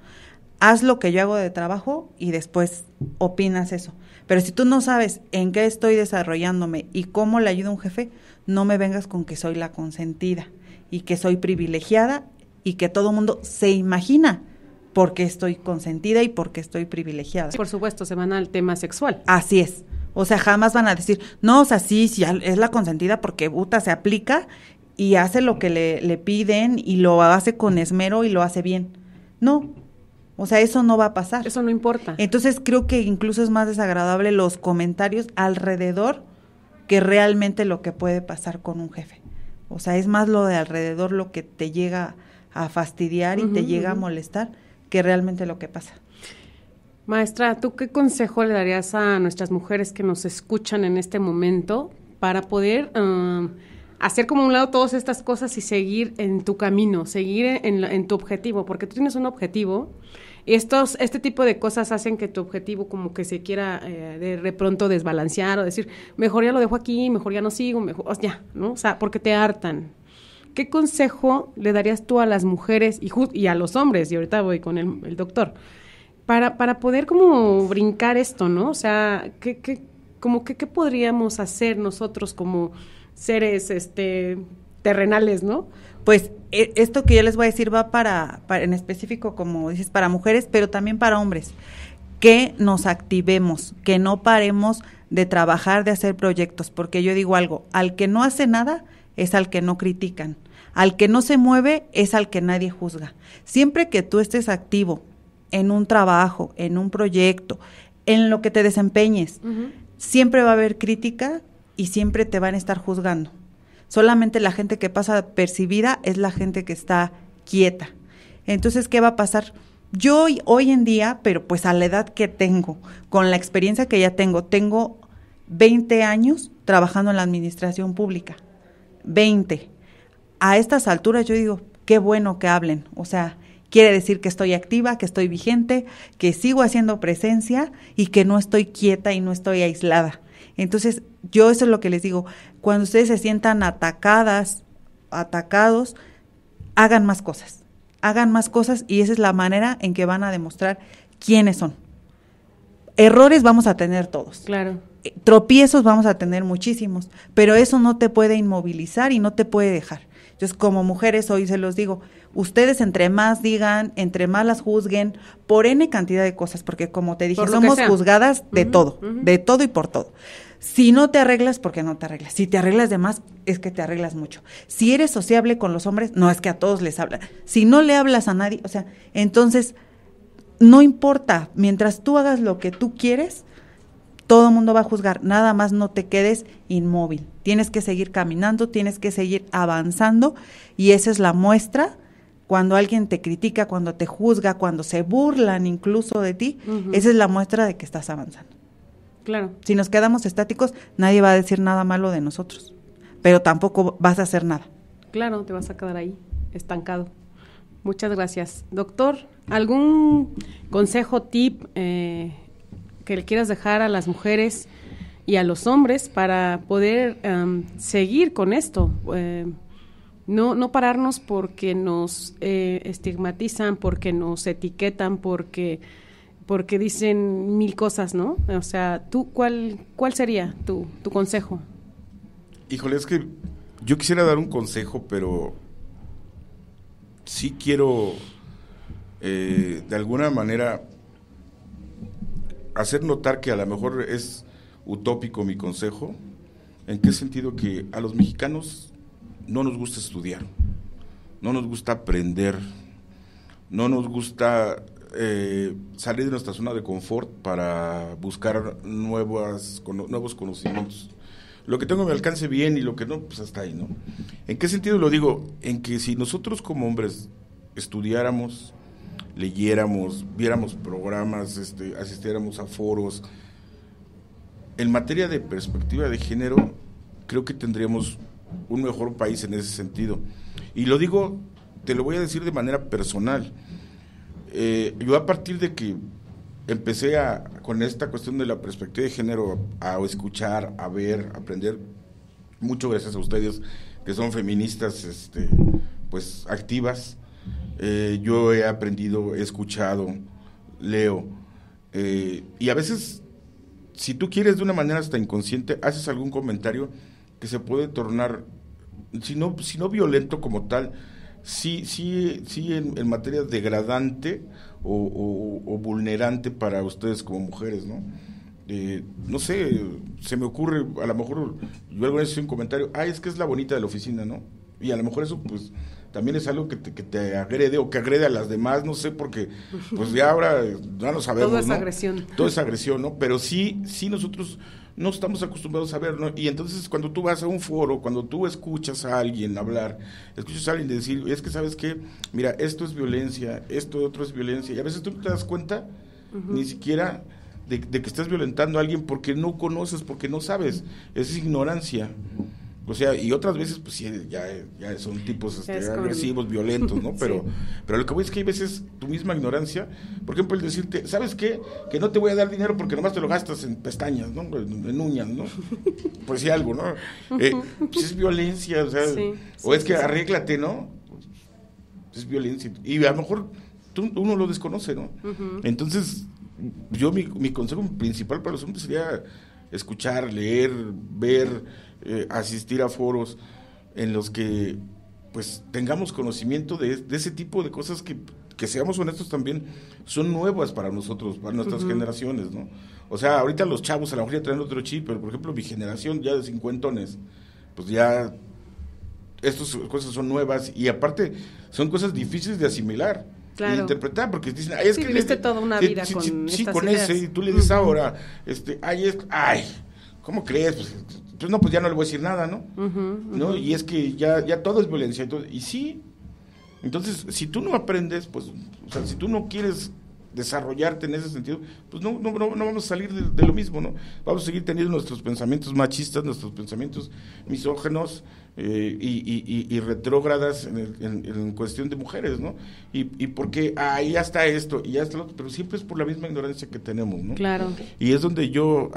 Haz lo que yo hago de trabajo y después opinas eso. Pero si tú no sabes en qué estoy desarrollándome y cómo le ayuda un jefe, no me vengas con que soy la consentida y que soy privilegiada y que todo mundo se imagina porque estoy consentida y porque estoy privilegiada. Por supuesto, se van al tema sexual. Así es. O sea, jamás van a decir, no, o sea, sí, es la consentida porque Buta se aplica y hace lo que le, le piden y lo hace con esmero y lo hace bien. No, o sea, eso no va a pasar. Eso no importa. Entonces creo que incluso es más desagradable los comentarios alrededor que realmente lo que puede pasar con un jefe. O sea, es más lo de alrededor lo que te llega a fastidiar y te llega a molestar que realmente lo que pasa. Maestra, ¿tú qué consejo le darías a nuestras mujeres que nos escuchan en este momento para poder um, hacer como un lado todas estas cosas y seguir en tu camino, seguir en, tu objetivo? Porque tú tienes un objetivo y estos, este tipo de cosas hacen que tu objetivo como que se quiera eh, de, pronto desbalancear o decir, mejor ya lo dejo aquí, mejor ya no sigo, mejor ya, ¿no? O sea, porque te hartan. ¿Qué consejo le darías tú a las mujeres y, a los hombres? Y ahorita voy con el doctor para, para poder como brincar esto, ¿no? O sea, ¿qué, como que, ¿qué podríamos hacer nosotros como seres este, terrenales, ¿no? Pues e, esto que yo les voy a decir va para, en específico, como dices, para mujeres, pero también para hombres. Que nos activemos, que no paremos de trabajar, de hacer proyectos, porque yo digo algo, al que no hace nada es al que no critican, al que no se mueve es al que nadie juzga. Siempre que tú estés activo, en un trabajo, en un proyecto, en lo que te desempeñes, siempre va a haber crítica y siempre te van a estar juzgando. Solamente la gente que pasa percibida es la gente que está quieta. Entonces, ¿qué va a pasar? Yo hoy en día, pero pues a la edad que tengo, con la experiencia que ya tengo, tengo 20 años trabajando en la administración pública. 20. A estas alturas yo digo, qué bueno que hablen. O sea, Quiere decir que estoy activa, que estoy vigente, que sigo haciendo presencia y que no estoy quieta y no estoy aislada. Entonces, yo eso es lo que les digo. Cuando ustedes se sientan atacadas, atacados, hagan más cosas. Hagan más cosas y esa es la manera en que van a demostrar quiénes son. Errores vamos a tener todos. Claro. Eh, tropiezos vamos a tener muchísimos, pero eso no te puede inmovilizar y no te puede dejar. Entonces, como mujeres hoy se los digo, ustedes entre más digan, entre más las juzguen, por N cantidad de cosas, porque como te dije, somos juzgadas de todo, de todo y por todo. Si no te arreglas, porque no te arreglas. Si te arreglas de más, es que te arreglas mucho. Si eres sociable con los hombres, no es que a todos les habla. Si no le hablas a nadie, o sea, entonces, no importa, mientras tú hagas lo que tú quieres, todo el mundo va a juzgar, nada más no te quedes inmóvil. Tienes que seguir caminando, tienes que seguir avanzando y esa es la muestra cuando alguien te critica, cuando te juzga, cuando se burlan incluso de ti, esa es la muestra de que estás avanzando. Claro. Si nos quedamos estáticos, nadie va a decir nada malo de nosotros, pero tampoco vas a hacer nada. Claro, te vas a quedar ahí, estancado. Muchas gracias. Doctor, ¿algún consejo, tip eh, que le quieras dejar a las mujeres y a los hombres para poder em, seguir con esto? Eh, no, no pararnos porque nos eh, estigmatizan, porque nos etiquetan, porque, porque dicen mil cosas, ¿no? O sea, ¿tú cuál, cuál sería tu, tu consejo? Híjole, es que yo quisiera dar un consejo, pero sí quiero eh, de alguna manera hacer notar que a lo mejor es utópico mi consejo. ¿En qué sentido que a los mexicanos no nos gusta estudiar, no nos gusta aprender, no nos gusta eh, salir de nuestra zona de confort para buscar nuevas, nuevos conocimientos. Lo que tengo me alcance bien y lo que no, pues hasta ahí, ¿no? ¿En qué sentido lo digo? En que si nosotros como hombres estudiáramos, leyéramos, viéramos programas, este, asistiéramos a foros, en materia de perspectiva de género, creo que tendríamos un mejor país en ese sentido. Y lo digo, te lo voy a decir de manera personal. Eh, yo a partir de que empecé con esta cuestión de la perspectiva de género, a, escuchar, a ver, a aprender, mucho gracias a ustedes que son feministas este, pues activas, eh, yo he aprendido, he escuchado, leo, eh, y a veces, si tú quieres de una manera hasta inconsciente, haces algún comentario que se puede tornar, si no, violento como tal, sí, sí, sí en, materia degradante o, o, vulnerante para ustedes como mujeres, ¿no? Eh, no sé, se me ocurre, a lo mejor yo en ese un comentario, ay, es que es la bonita de la oficina, ¿no? Y a lo mejor eso, pues, también es algo que te, que te agrede o que agrede a las demás, no sé, porque, pues ya ahora, ya no sabemos. Todo es agresión. Todo es agresión, ¿no? Pero sí, sí nosotros no estamos acostumbrados a verlo, ¿no? Y entonces cuando tú vas a un foro, cuando tú escuchas a alguien hablar, escuchas a alguien decir, es que sabes que, mira, esto es violencia, esto otro es violencia, y a veces tú no te das cuenta ni siquiera de, que estás violentando a alguien porque no conoces, porque no sabes, es ignorancia. O sea, y otras veces, pues sí, ya, ya son tipos este, agresivos, violentos, ¿no? Pero, pero lo que voy es que hay veces tu misma ignorancia, por ejemplo, el decirte, ¿sabes qué? Que no te voy a dar dinero porque nomás te lo gastas en pestañas, ¿no? En, uñas, ¿no? pues sí algo, ¿no? Eh, pues es violencia, o sea, o es que arréglate, ¿no? es violencia. Y a lo mejor uno lo desconoce, ¿no? Entonces, yo mi, mi consejo principal para los hombres sería escuchar, leer, ver eh, asistir a foros en los que pues tengamos conocimiento de, ese tipo de cosas que, que, seamos honestos también, son nuevas para nosotros, para nuestras generaciones, ¿no? O sea, ahorita los chavos a la mejor traen otro chip, pero por ejemplo mi generación ya de cincuentones, pues ya estas cosas son nuevas y aparte son cosas difíciles de asimilar. De interpretar, porque dicen, ay, es que... Viviste toda una vida con ese, y tú le dices ahora, este, ay, es, ay, ¿cómo crees? Pues, pues no, pues ya no le voy a decir nada, ¿no? ¿No? Y es que ya, ya todo es violencia. y sí, entonces, si tú no aprendes, pues, o sea, si tú no quieres desarrollarte en ese sentido, pues no, no, vamos a salir de, lo mismo, ¿no? Vamos a seguir teniendo nuestros pensamientos machistas, nuestros pensamientos misógenos eh, y, retrógradas en, cuestión de mujeres, ¿no? Y, porque ahí ya está esto y ya está lo otro, pero siempre es por la misma ignorancia que tenemos, ¿no? Claro. Y es donde yo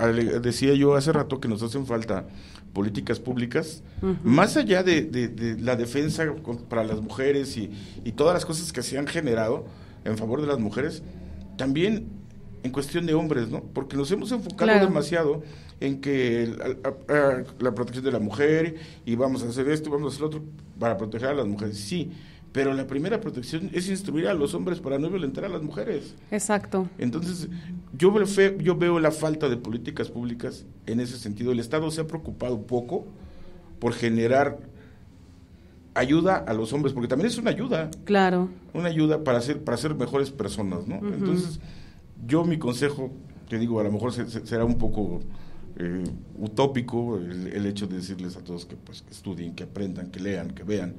decía yo hace rato que nos hacen falta políticas públicas, más allá de, de, de, la defensa para las mujeres y, y todas las cosas que se han generado en favor de las mujeres, también en cuestión de hombres, ¿no? Porque nos hemos enfocado demasiado en que la, protección de la mujer y vamos a hacer esto, vamos a hacer lo otro para proteger a las mujeres, sí, pero la primera protección es instruir a los hombres para no violentar a las mujeres. Exacto. Entonces, yo yo veo la falta de políticas públicas en ese sentido. El Estado se ha preocupado poco por generar ayuda a los hombres, porque también es una ayuda. Claro. Una ayuda para ser, para ser mejores personas, ¿no? Entonces, yo mi consejo, te digo, a lo mejor será un poco eh, utópico el, hecho de decirles a todos que, pues, estudien, que aprendan, que lean, que vean.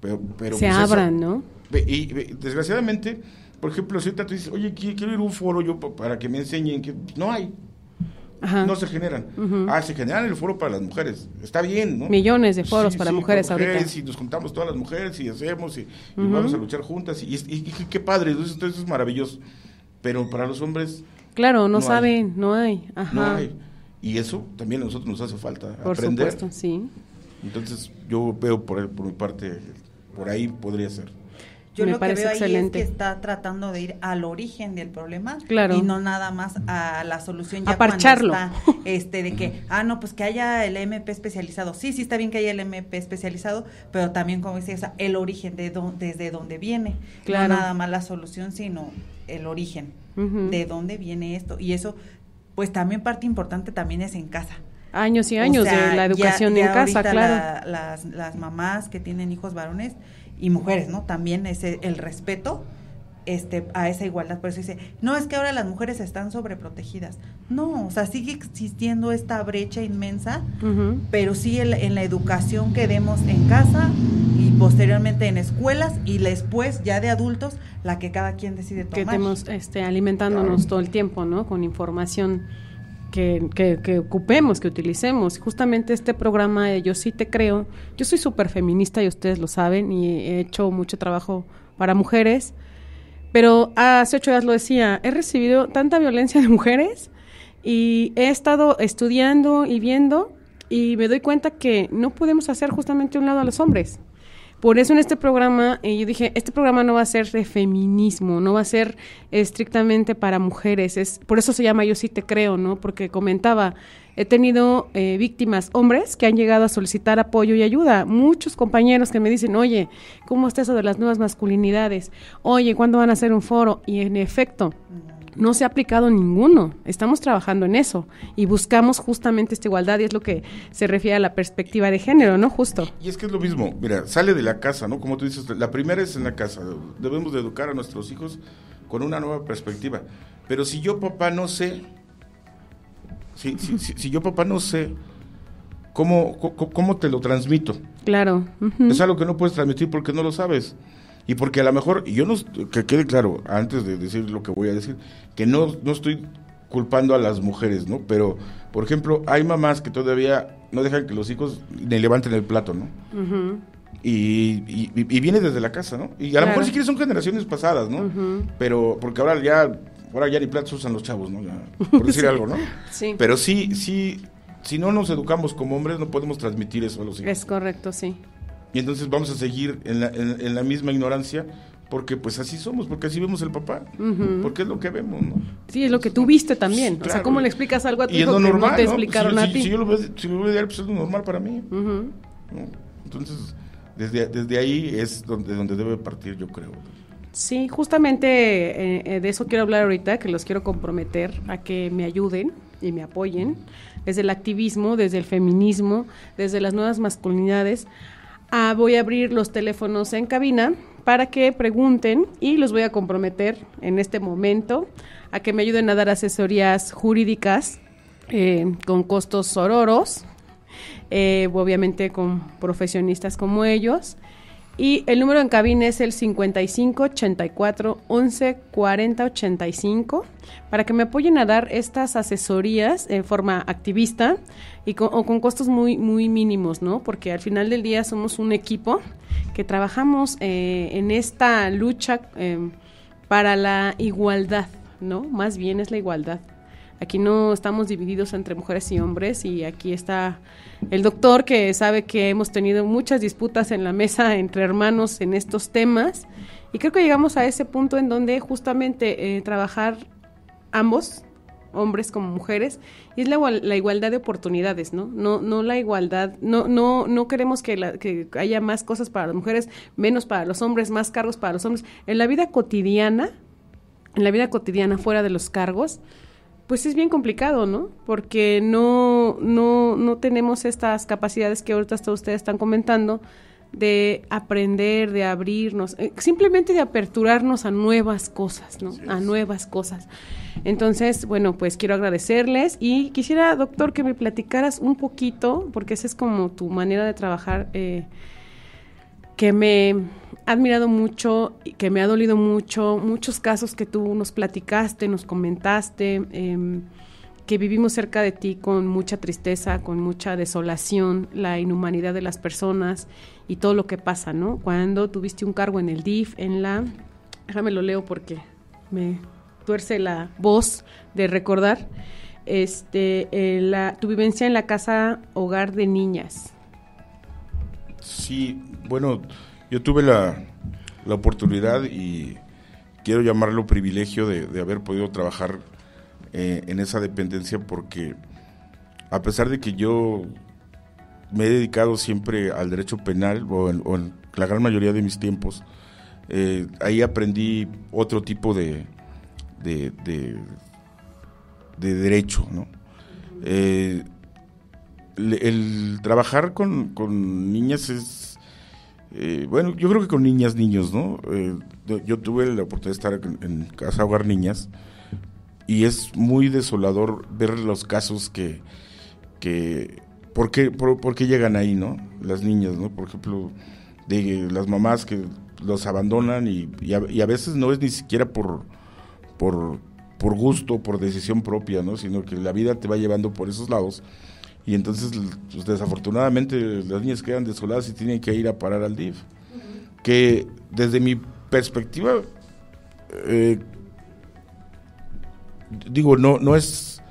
Pero, se pues, abran, ¿no? Y, desgraciadamente, por ejemplo, si tú dices, oye, quiero ir a un foro yo para que me enseñen, que no hay no se generan. Ah, se generan el foro para las mujeres. Está bien, ¿no? Millones de foros para mujeres, ahora mujeres ahorita. Y nos juntamos todas las mujeres y hacemos y, vamos a luchar juntas. Y, qué padre, entonces eso es maravilloso. Pero para los hombres. Claro, no, saben, no hay. No hay. Y eso también a nosotros nos hace falta aprender. Por sí. Entonces yo veo por, por mi parte, por ahí podría ser. Yo lo que veo es que está tratando de ir al origen del problema claro. y no nada más a la solución ya a este de que ah no, pues que haya el MP especializado. Sí, sí está bien que haya el MP especializado, pero también como decía el origen de desde dónde viene, no nada más la solución, sino el origen. De dónde viene esto y eso pues también parte importante también es en casa años y años de la educación en casa, claro. las, las, mamás que tienen hijos varones y mujeres, ¿no? También ese, el respeto este, a esa igualdad. Por eso dice, no es que ahora las mujeres están sobreprotegidas. No, o sea, sigue existiendo esta brecha inmensa, pero sí en la educación que demos en casa y posteriormente en escuelas y después ya de adultos, la que cada quien decide tomar. Que estemos este, alimentándonos todo el tiempo, ¿no? Con información que, ocupemos, que utilicemos. Justamente este programa de Yo sí te creo, yo soy súper feminista y ustedes lo saben y he hecho mucho trabajo para mujeres, pero hace ocho días lo decía, he recibido tanta violencia de mujeres y he estado estudiando y viendo y me doy cuenta que no podemos hacer justamente un lado a los hombres. Por eso en este programa eh, yo dije, este programa no va a ser de feminismo, no va a ser estrictamente para mujeres, es, por eso se llama Yo sí te creo, ¿no? Porque comentaba, he tenido eh, víctimas, hombres, que han llegado a solicitar apoyo y ayuda. Muchos compañeros que me dicen, oye, ¿cómo está eso de las nuevas masculinidades? Oye, ¿cuándo van a hacer un foro? Y en efecto no se ha aplicado ninguno. Estamos trabajando en eso y buscamos justamente esta igualdad y es lo que se refiere a la perspectiva de género, ¿no? Justo. Y es que es lo mismo, mira, sale de la casa, ¿no? Como tú dices, la primera es en la casa. Debemos educar a nuestros hijos con una nueva perspectiva. Pero si yo papá no sé, si, yo papá no sé cómo, cómo, te lo transmito. Claro. Es algo que no puedes transmitir porque no lo sabes. Y porque a lo mejor, y yo no, que quede claro, antes de decir lo que voy a decir, que no, no estoy culpando a las mujeres, ¿no? Pero, por ejemplo, hay mamás que todavía no dejan que los hijos le levanten el plato, ¿no? y, viene desde la casa, ¿no? Y a lo mejor si quieres son generaciones pasadas, ¿no? Pero, porque ahora ya, ahora ya ni platos usan los chavos, ¿no? por decir algo, ¿no? Sí. Pero sí, sí, si no nos educamos como hombres, no podemos transmitir eso a los hijos. Es correcto, sí. Y entonces vamos a seguir en la, en, la misma ignorancia porque pues así somos, porque así vemos el papá, porque es lo que vemos, ¿no? Sí, es lo que tú viste también, o sea, ¿cómo le explicas algo a tu y lo normal, no te explicaron si, a ti? yo lo veo, si lo pues es lo normal para mí, Entonces, desde, desde ahí es donde, donde debe partir, yo creo. Sí, justamente eh, eh, de eso quiero hablar ahorita, que los quiero comprometer a que me ayuden y me apoyen, desde el activismo, desde el feminismo, desde las nuevas masculinidades, Ah, voy a abrir los teléfonos en cabina para que pregunten y los voy a comprometer en este momento a que me ayuden a dar asesorías jurídicas eh, con costos sororos, eh, obviamente con profesionistas como ellos, y el número en cabina es el 55 84 11 40 85 para que me apoyen a dar estas asesorías en forma activista y con, o con costos muy, muy mínimos, ¿no? Porque al final del día somos un equipo que trabajamos eh, en esta lucha eh, para la igualdad, ¿no? Más bien es la igualdad. Aquí no estamos divididos entre mujeres y hombres y aquí está el doctor que sabe que hemos tenido muchas disputas en la mesa entre hermanos en estos temas y creo que llegamos a ese punto en donde justamente eh, trabajar ambos, hombres como mujeres, y es la, igualdad de oportunidades, ¿no? No, no la igualdad, no, no, no queremos que haya más cosas para las mujeres, menos para los hombres, más cargos para los hombres. En la vida cotidiana, en la vida cotidiana fuera de los cargos, pues es bien complicado, ¿no? Porque no, no, no tenemos estas capacidades que ahorita hasta ustedes están comentando de aprender, de abrirnos, eh, simplemente de aperturarnos a nuevas cosas, ¿no? A nuevas cosas. Entonces, bueno, pues quiero agradecerles y quisiera, doctor, que me platicaras un poquito, porque esa es como tu manera de trabajar. Eh, que me ha admirado mucho, y que me ha dolido mucho, muchos casos que tú nos platicaste, nos comentaste, em, que vivimos cerca de ti con mucha tristeza, con mucha desolación, la inhumanidad de las personas y todo lo que pasa, ¿no? Cuando tuviste un cargo en el DIF, en la... Déjame lo leo porque me tuerce la voz de recordar. Este, eh, la, tu vivencia en la casa hogar de niñas. Sí, bueno, yo tuve la, oportunidad y quiero llamarlo privilegio de, haber podido trabajar eh, en esa dependencia porque a pesar de que yo me he dedicado siempre al derecho penal o en, la gran mayoría de mis tiempos, eh, ahí aprendí otro tipo de, de, derecho. Eh, el, trabajar con, con niñas es eh, bueno, yo creo que con niñas, niños, ¿no? Eh, yo tuve la oportunidad de estar en, Casa Hogar Niñas y es muy desolador ver los casos que... que ¿por, qué, llegan ahí, no? Las niñas, ¿no? Por ejemplo, de las mamás que los abandonan y, a, veces no es ni siquiera por, por, por gusto, por decisión propia, ¿no? Sino que la vida te va llevando por esos lados y entonces pues, desafortunadamente las niñas quedan desoladas y tienen que ir a parar al DIF. Que desde mi perspectiva, eh, digo, no, no, es,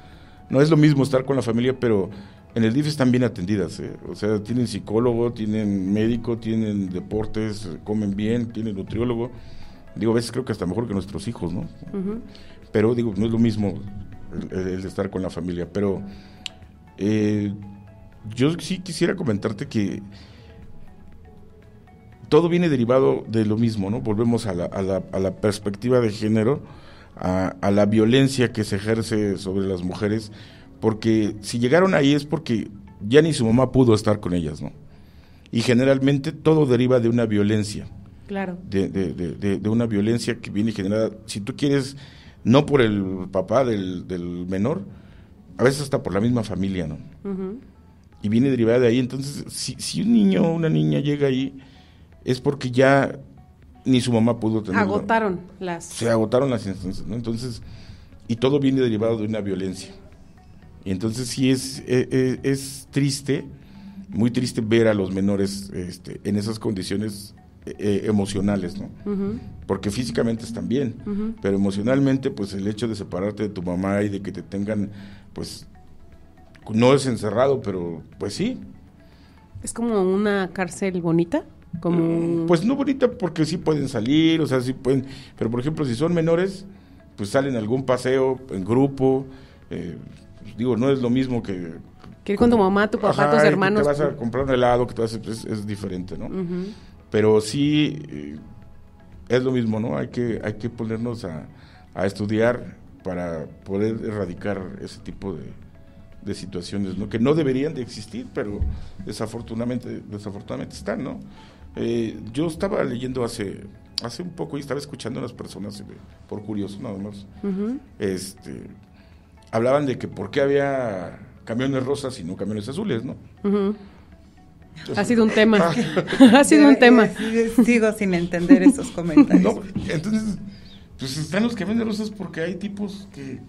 no es lo mismo estar con la familia, pero en el DIF están bien atendidas, eh. o sea, tienen psicólogo, tienen médico, tienen deportes, comen bien, tienen nutriólogo. Digo, a veces creo que hasta mejor que nuestros hijos, ¿no? Pero digo, no es lo mismo el, estar con la familia, pero eh, yo sí quisiera comentarte que todo viene derivado de lo mismo, ¿no? Volvemos a la, perspectiva de género, a, la violencia que se ejerce sobre las mujeres, porque si llegaron ahí es porque ya ni su mamá pudo estar con ellas, ¿no? Y generalmente todo deriva de una violencia. Claro. De, una violencia que viene generada, si tú quieres, no por el papá del menor, a veces hasta por la misma familia, ¿no? Y viene derivada de ahí. Entonces, si, un niño o una niña llega ahí, es porque ya ni su mamá pudo tener. Agotaron las. Se agotaron las instancias, ¿no? Entonces, y todo viene derivado de una violencia. Y entonces sí es, e, e, es, triste, muy triste ver a los menores este, en esas condiciones e, emocionales, ¿no? Porque físicamente están bien, pero emocionalmente, pues el hecho de separarte de tu mamá y de que te tengan pues, no es encerrado, pero pues sí. ¿Es como una cárcel bonita? Como... Mm, pues no bonita porque sí pueden salir, o sea, sí pueden, pero por ejemplo, si son menores, pues salen a algún paseo en grupo, eh, pues digo, no es lo mismo que... Que ir con tu mamá, tu papá, tus hermanos. Que te vas a comprar un helado, que te es, diferente, ¿no? Pero sí, eh, es lo mismo, ¿no? Hay que, hay que ponernos a, a estudiar para poder erradicar ese tipo de, situaciones que no deberían de existir, pero desafortunadamente, desafortunadamente están, ¿no? Eh, yo estaba leyendo hace, hace un poco y estaba escuchando a las personas eh, por curiosidad nada más. Este hablaban de que por qué había camiones rosas y no camiones azules, ¿no? ha sido un tema. ha sido un tema. Sigo sin entender esos comentarios. entonces pues están los que venden rosas porque hay tipos que,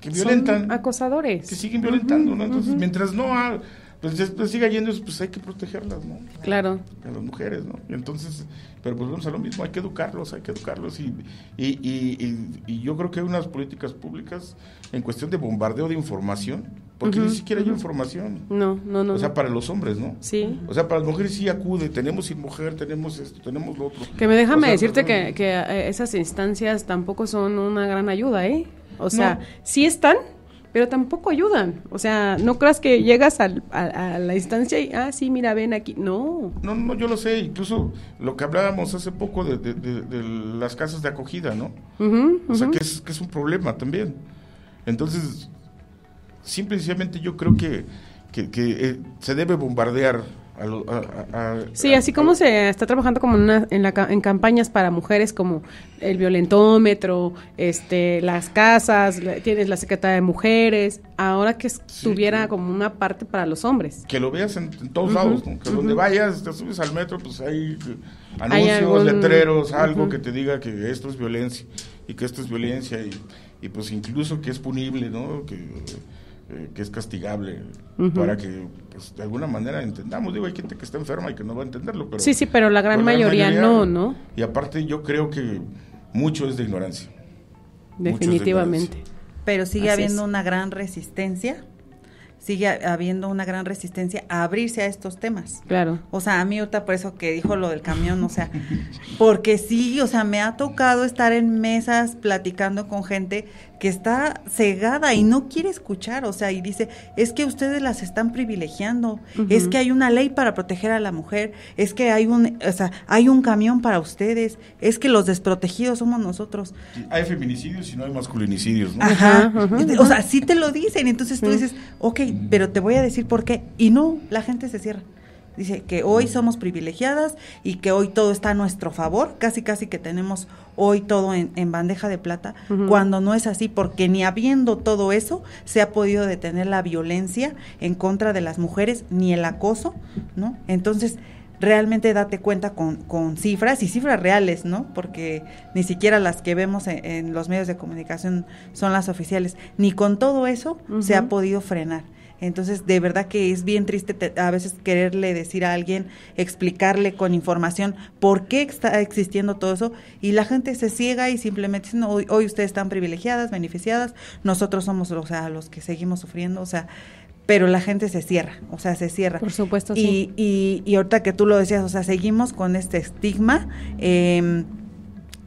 que violentan. acosadores. Que siguen violentando, ¿no? Entonces, mientras no ha, pues, después pues, sigue yendo, pues hay que protegerlas, ¿no? Claro. A las mujeres, ¿no? entonces, pero volvemos a lo mismo, hay que educarlos, hay que educarlos. Y, y, yo creo que hay unas políticas públicas en cuestión de bombardeo de información, porque ni siquiera hay información. No, no, no. O sea, para los hombres, ¿no? Sí. O sea, para las mujeres sí acude, tenemos sin mujer, tenemos esto, tenemos lo otro. Que me déjame decirte que, que eh, esas instancias tampoco son una gran ayuda, ¿eh? O sea, sí están, pero tampoco ayudan. O sea, no creas que llegas al, a, la instancia y, ah, sí, mira, ven aquí. No. No, no, yo lo sé. Incluso lo que hablábamos hace poco de, las casas de acogida, ¿no? O sea, que es, un problema también. Entonces, simplemente yo creo que, eh, se debe bombardear sí, así como se está trabajando como en, campañas para mujeres como el violentómetro, este, las casas, tienes la Secretaría de mujeres, ahora que estuviera como una parte para los hombres. Que lo veas en, todos lados, que donde vayas, te subes al metro, pues hay anuncios, letreros, algo que te diga que esto es violencia y que esto es violencia y, y pues incluso que es punible, ¿no? Que, eh, que es castigable para que pues, de alguna manera entendamos. Digo, hay gente que está enferma y que no va a entenderlo. Pero, sí, sí, pero la gran, mayoría, no, ¿no? Y aparte yo creo que mucho es de ignorancia. Definitivamente. Pero sigue habiendo una gran resistencia sigue habiendo una gran resistencia a abrirse a estos temas. Claro. O sea, a mí ahorita por eso que dijo lo del camión, o sea, porque sí, o sea, me ha tocado estar en mesas platicando con gente que está cegada y no quiere escuchar, o sea, y dice, es que ustedes las están privilegiando, es que hay una ley para proteger a la mujer, es que hay un, o sea, hay un camión para ustedes, es que los desprotegidos somos nosotros. Hay feminicidios y no hay masculinicidios, ¿no? Ajá, o sea, sí te lo dicen, entonces tú dices, ok, pero te voy a decir por qué, y no, la gente se cierra. Dice que hoy mm. somos privilegiadas y que hoy todo está a nuestro favor, casi casi que tenemos hoy todo en, bandeja de plata, cuando no es así, porque ni habiendo todo eso se ha podido detener la violencia en contra de las mujeres, ni el acoso, ¿no? Entonces, realmente date cuenta con, cifras y cifras reales, ¿no? Porque ni siquiera las que vemos en, los medios de comunicación son las oficiales, ni con todo eso se ha podido frenar. Entonces, de verdad que es bien triste a veces quererle decir a alguien, explicarle con información por qué está existiendo todo eso y la gente se ciega y simplemente dice hoy, ustedes están privilegiadas, beneficiadas, nosotros somos los, los que seguimos sufriendo, o sea, pero la gente se cierra, o sea, se cierra. Por supuesto, y, sí. Y, ahorita que tú lo decías, o sea, seguimos con este estigma. Eh,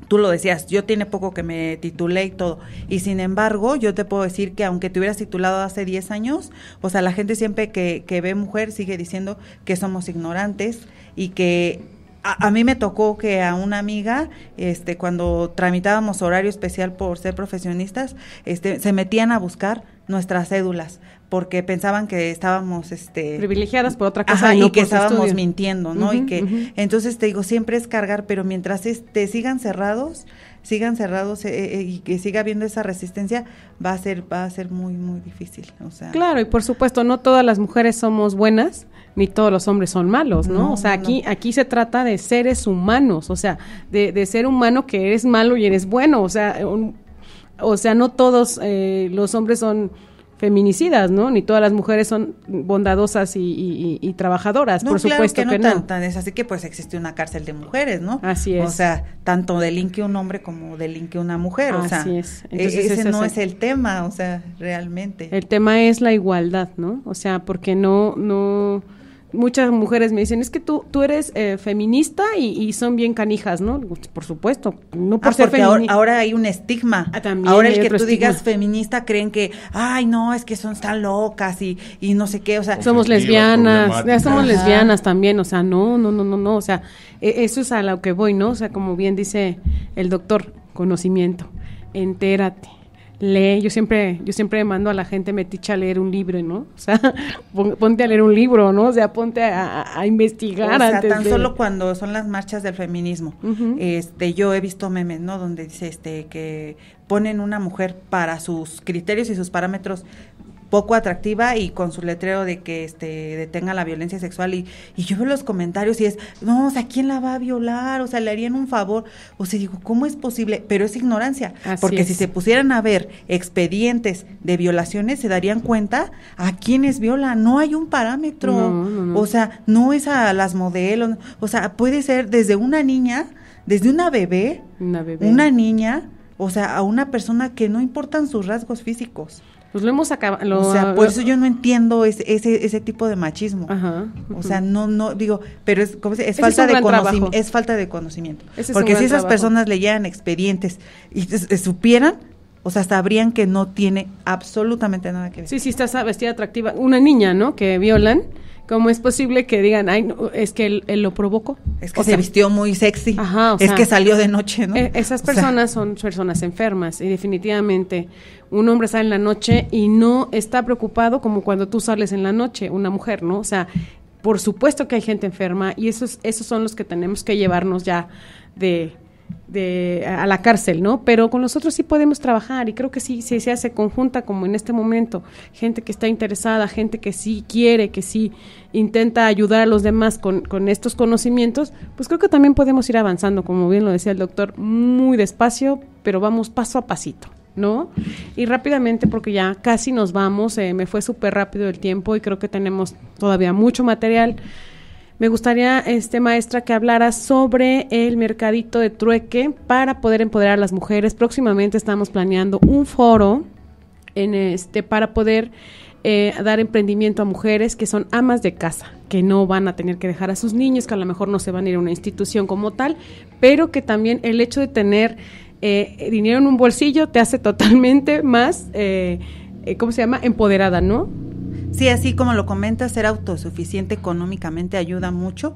tú lo decías, yo tiene poco que me titulé y todo. Y sin embargo, yo te puedo decir que aunque te hubieras titulado hace 10 años, o sea, la gente siempre que, que ve mujer sigue diciendo que somos ignorantes y que... A, mí me tocó que a una amiga, este, cuando tramitábamos horario especial por ser profesionistas, este, se metían a buscar nuestras cédulas porque pensaban que estábamos este privilegiadas por otra cosa y, que estábamos mintiendo no y que entonces te digo siempre es cargar pero mientras este, sigan cerrados sigan cerrados eh, eh, y que siga habiendo esa resistencia va a ser va a ser muy muy difícil o sea claro y por supuesto no todas las mujeres somos buenas ni todos los hombres son malos, ¿no? o sea, aquí, aquí se trata de seres humanos, o sea, de, ser humano que eres malo y eres bueno, o sea, un, o sea, no todos eh, los hombres son feminicidas, ¿no? Ni todas las mujeres son bondadosas y, trabajadoras, por supuesto que no. es así que pues existe una cárcel de mujeres, ¿no? Así es. O sea, tanto delinque un hombre como delinque una mujer, o sea, es. E ese, ese no es el tema, o sea, realmente. El tema es la igualdad, ¿no? O sea, porque no no muchas mujeres me dicen, es que tú, tú eres eh, feminista y, son bien canijas, ¿no? Por supuesto, no ah, por ser porque ahora, hay un estigma. Ah, ahora el que tú digas feminista creen que, ay, no, es que son tan locas y, no sé qué, o sea. Somos lesbianas, ya somos lesbianas también, o sea, no, no, no, no, no, o sea, e, eso es a lo que voy, ¿no? O sea, como bien dice el doctor, conocimiento, entérate lee, yo siempre, yo siempre mando a la gente metiche a leer un libro, ¿no? O sea, ponte a leer un libro, ¿no? O sea, ponte a, investigar. O sea, tan solo cuando son las marchas del feminismo, este, yo he visto memes, ¿no? Donde dice, este, que ponen una mujer para sus criterios y sus parámetros poco atractiva y con su letrero de que este detenga la violencia sexual y, yo veo los comentarios y es, no, o sea, ¿quién la va a violar? O sea, le harían un favor. O sea, digo, ¿cómo es posible? Pero es ignorancia, porque si se pusieran a ver expedientes de violaciones, se darían cuenta a quiénes viola. No hay un parámetro. O sea, no es a las modelos. O sea, puede ser desde una niña, desde una bebé, una, bebé. una niña, o sea, a una persona que no importan sus rasgos físicos. Pues lo hemos acabado. o sea, por eso yo no entiendo ese, ese, ese tipo de machismo. O sea, no, no, digo, pero es, ¿cómo es, falta de conocimiento, es falta de conocimiento. Porque si esas personas leyeran expedientes y supieran, o sea, sabrían que no tiene absolutamente nada que ver. Sí, sí, está vestida atractiva. Una niña, ¿no? Que violan ¿Cómo es posible que digan, ay, es que él, lo provocó? Es que se vistió muy sexy. Ajá, o es que salió de noche, ¿no? E, esas personas son personas enfermas y definitivamente un hombre sale en la noche y no está preocupado como cuando tú sales en la noche, una mujer, ¿no? O sea, por supuesto que hay gente enferma y esos, esos son los que tenemos que llevarnos ya de de, a la cárcel, ¿no? Pero con nosotros sí podemos trabajar y creo que sí, se hace conjunta como en este momento, gente que está interesada, gente que sí quiere, que sí intenta ayudar a los demás con, con estos conocimientos, pues creo que también podemos ir avanzando, como bien lo decía el doctor, muy despacio, pero vamos paso a pasito. ¿no? Y rápidamente, porque ya casi nos vamos, eh, me fue súper rápido el tiempo y creo que tenemos todavía mucho material. Me gustaría, este maestra, que hablara sobre el mercadito de trueque para poder empoderar a las mujeres. Próximamente estamos planeando un foro en este para poder eh, dar emprendimiento a mujeres que son amas de casa, que no van a tener que dejar a sus niños, que a lo mejor no se van a ir a una institución como tal, pero que también el hecho de tener eh, dinero en un bolsillo te hace totalmente más, eh, ¿cómo se llama?, empoderada, ¿no? Sí, así como lo comenta, ser autosuficiente económicamente ayuda mucho.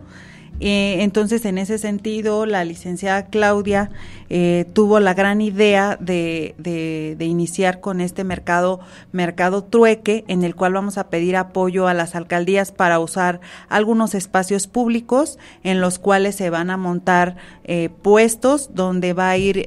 Eh, entonces, en ese sentido, la licenciada Claudia eh, tuvo la gran idea de, de, iniciar con este mercado, mercado trueque, en el cual vamos a pedir apoyo a las alcaldías para usar algunos espacios públicos en los cuales se van a montar eh, puestos donde va a ir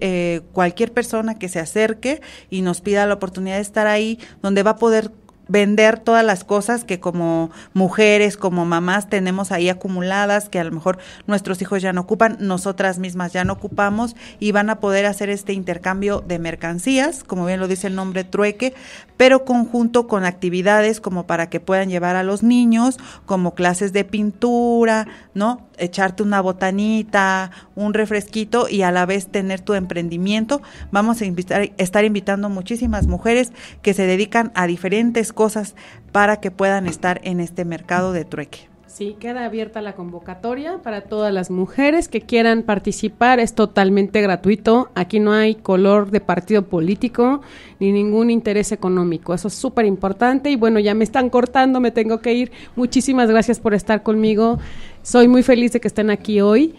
cualquier persona que se acerque y nos pida la oportunidad de estar ahí, donde va a poder vender todas las cosas que como mujeres, como mamás tenemos ahí acumuladas, que a lo mejor nuestros hijos ya no ocupan, nosotras mismas ya no ocupamos y van a poder hacer este intercambio de mercancías, como bien lo dice el nombre trueque, pero conjunto con actividades como para que puedan llevar a los niños, como clases de pintura, ¿no? echarte una botanita, un refresquito y a la vez tener tu emprendimiento. Vamos a invitar, estar invitando muchísimas mujeres que se dedican a diferentes cosas para que puedan estar en este mercado de trueque. Sí, queda abierta la convocatoria para todas las mujeres que quieran participar. Es totalmente gratuito. Aquí no hay color de partido político ni ningún interés económico. Eso es súper importante. Y bueno, ya me están cortando, me tengo que ir. Muchísimas gracias por estar conmigo. Soy muy feliz de que estén aquí hoy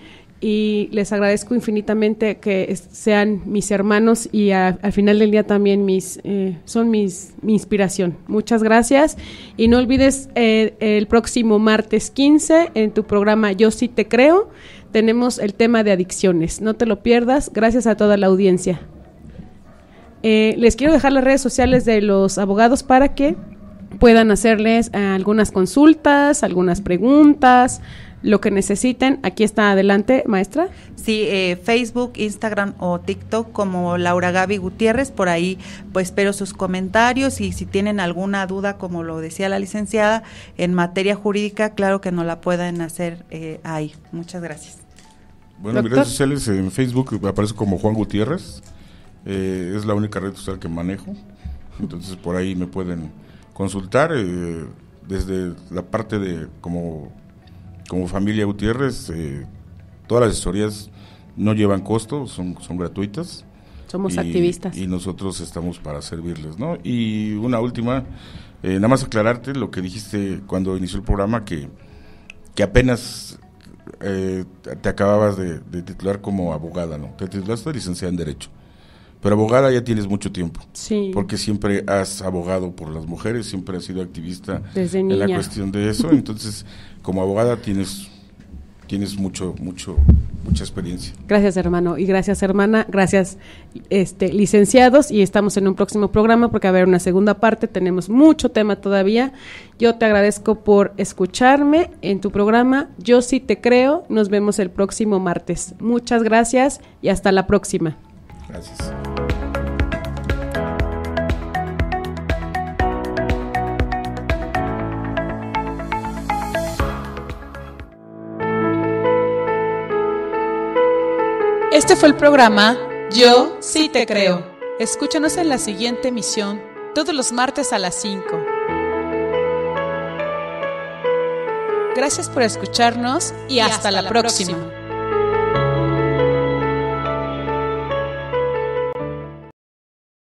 y les agradezco infinitamente que sean mis hermanos y al final del día también mis, eh, son mis, mi inspiración. Muchas gracias y no olvides eh, el próximo martes 15 en tu programa Yo sí te creo tenemos el tema de adicciones. No te lo pierdas. Gracias a toda la audiencia. Eh, les quiero dejar las redes sociales de los abogados para que puedan hacerles algunas consultas, algunas preguntas, lo que necesiten. Aquí está adelante, maestra. Sí, eh, Facebook, Instagram o TikTok como Laura Gaby Gutiérrez. Por ahí pues espero sus comentarios y si tienen alguna duda, como lo decía la licenciada, en materia jurídica, claro que nos la pueden hacer eh, ahí. Muchas gracias. Bueno, mis redes sociales en Facebook aparece como Juan Gutiérrez. Eh, es la única red social que manejo. Entonces por ahí me pueden consultar desde la parte de como como familia Gutiérrez, eh, todas las historias no llevan costo, son, son gratuitas. Somos activistas. Y nosotros estamos para servirles, ¿no? Y una última, eh, nada más aclararte lo que dijiste cuando inició el programa, que, que apenas eh, te acababas de, titular como abogada, ¿no? Te titulaste licenciada en Derecho. Pero abogada ya tienes mucho tiempo. Sí. Porque siempre has abogado por las mujeres, siempre has sido activista Desde en la cuestión de eso. Entonces, como abogada tienes tienes mucho, mucho, mucha experiencia. Gracias, hermano, y gracias, hermana, gracias, este, licenciados, y estamos en un próximo programa porque va a haber una segunda parte, tenemos mucho tema todavía. Yo te agradezco por escucharme en tu programa, yo sí te creo, nos vemos el próximo martes. Muchas gracias y hasta la próxima. Gracias. Este fue el programa Yo sí te creo. Escúchanos en la siguiente emisión, todos los martes a las 5. Gracias por escucharnos y, hasta, la, próxima.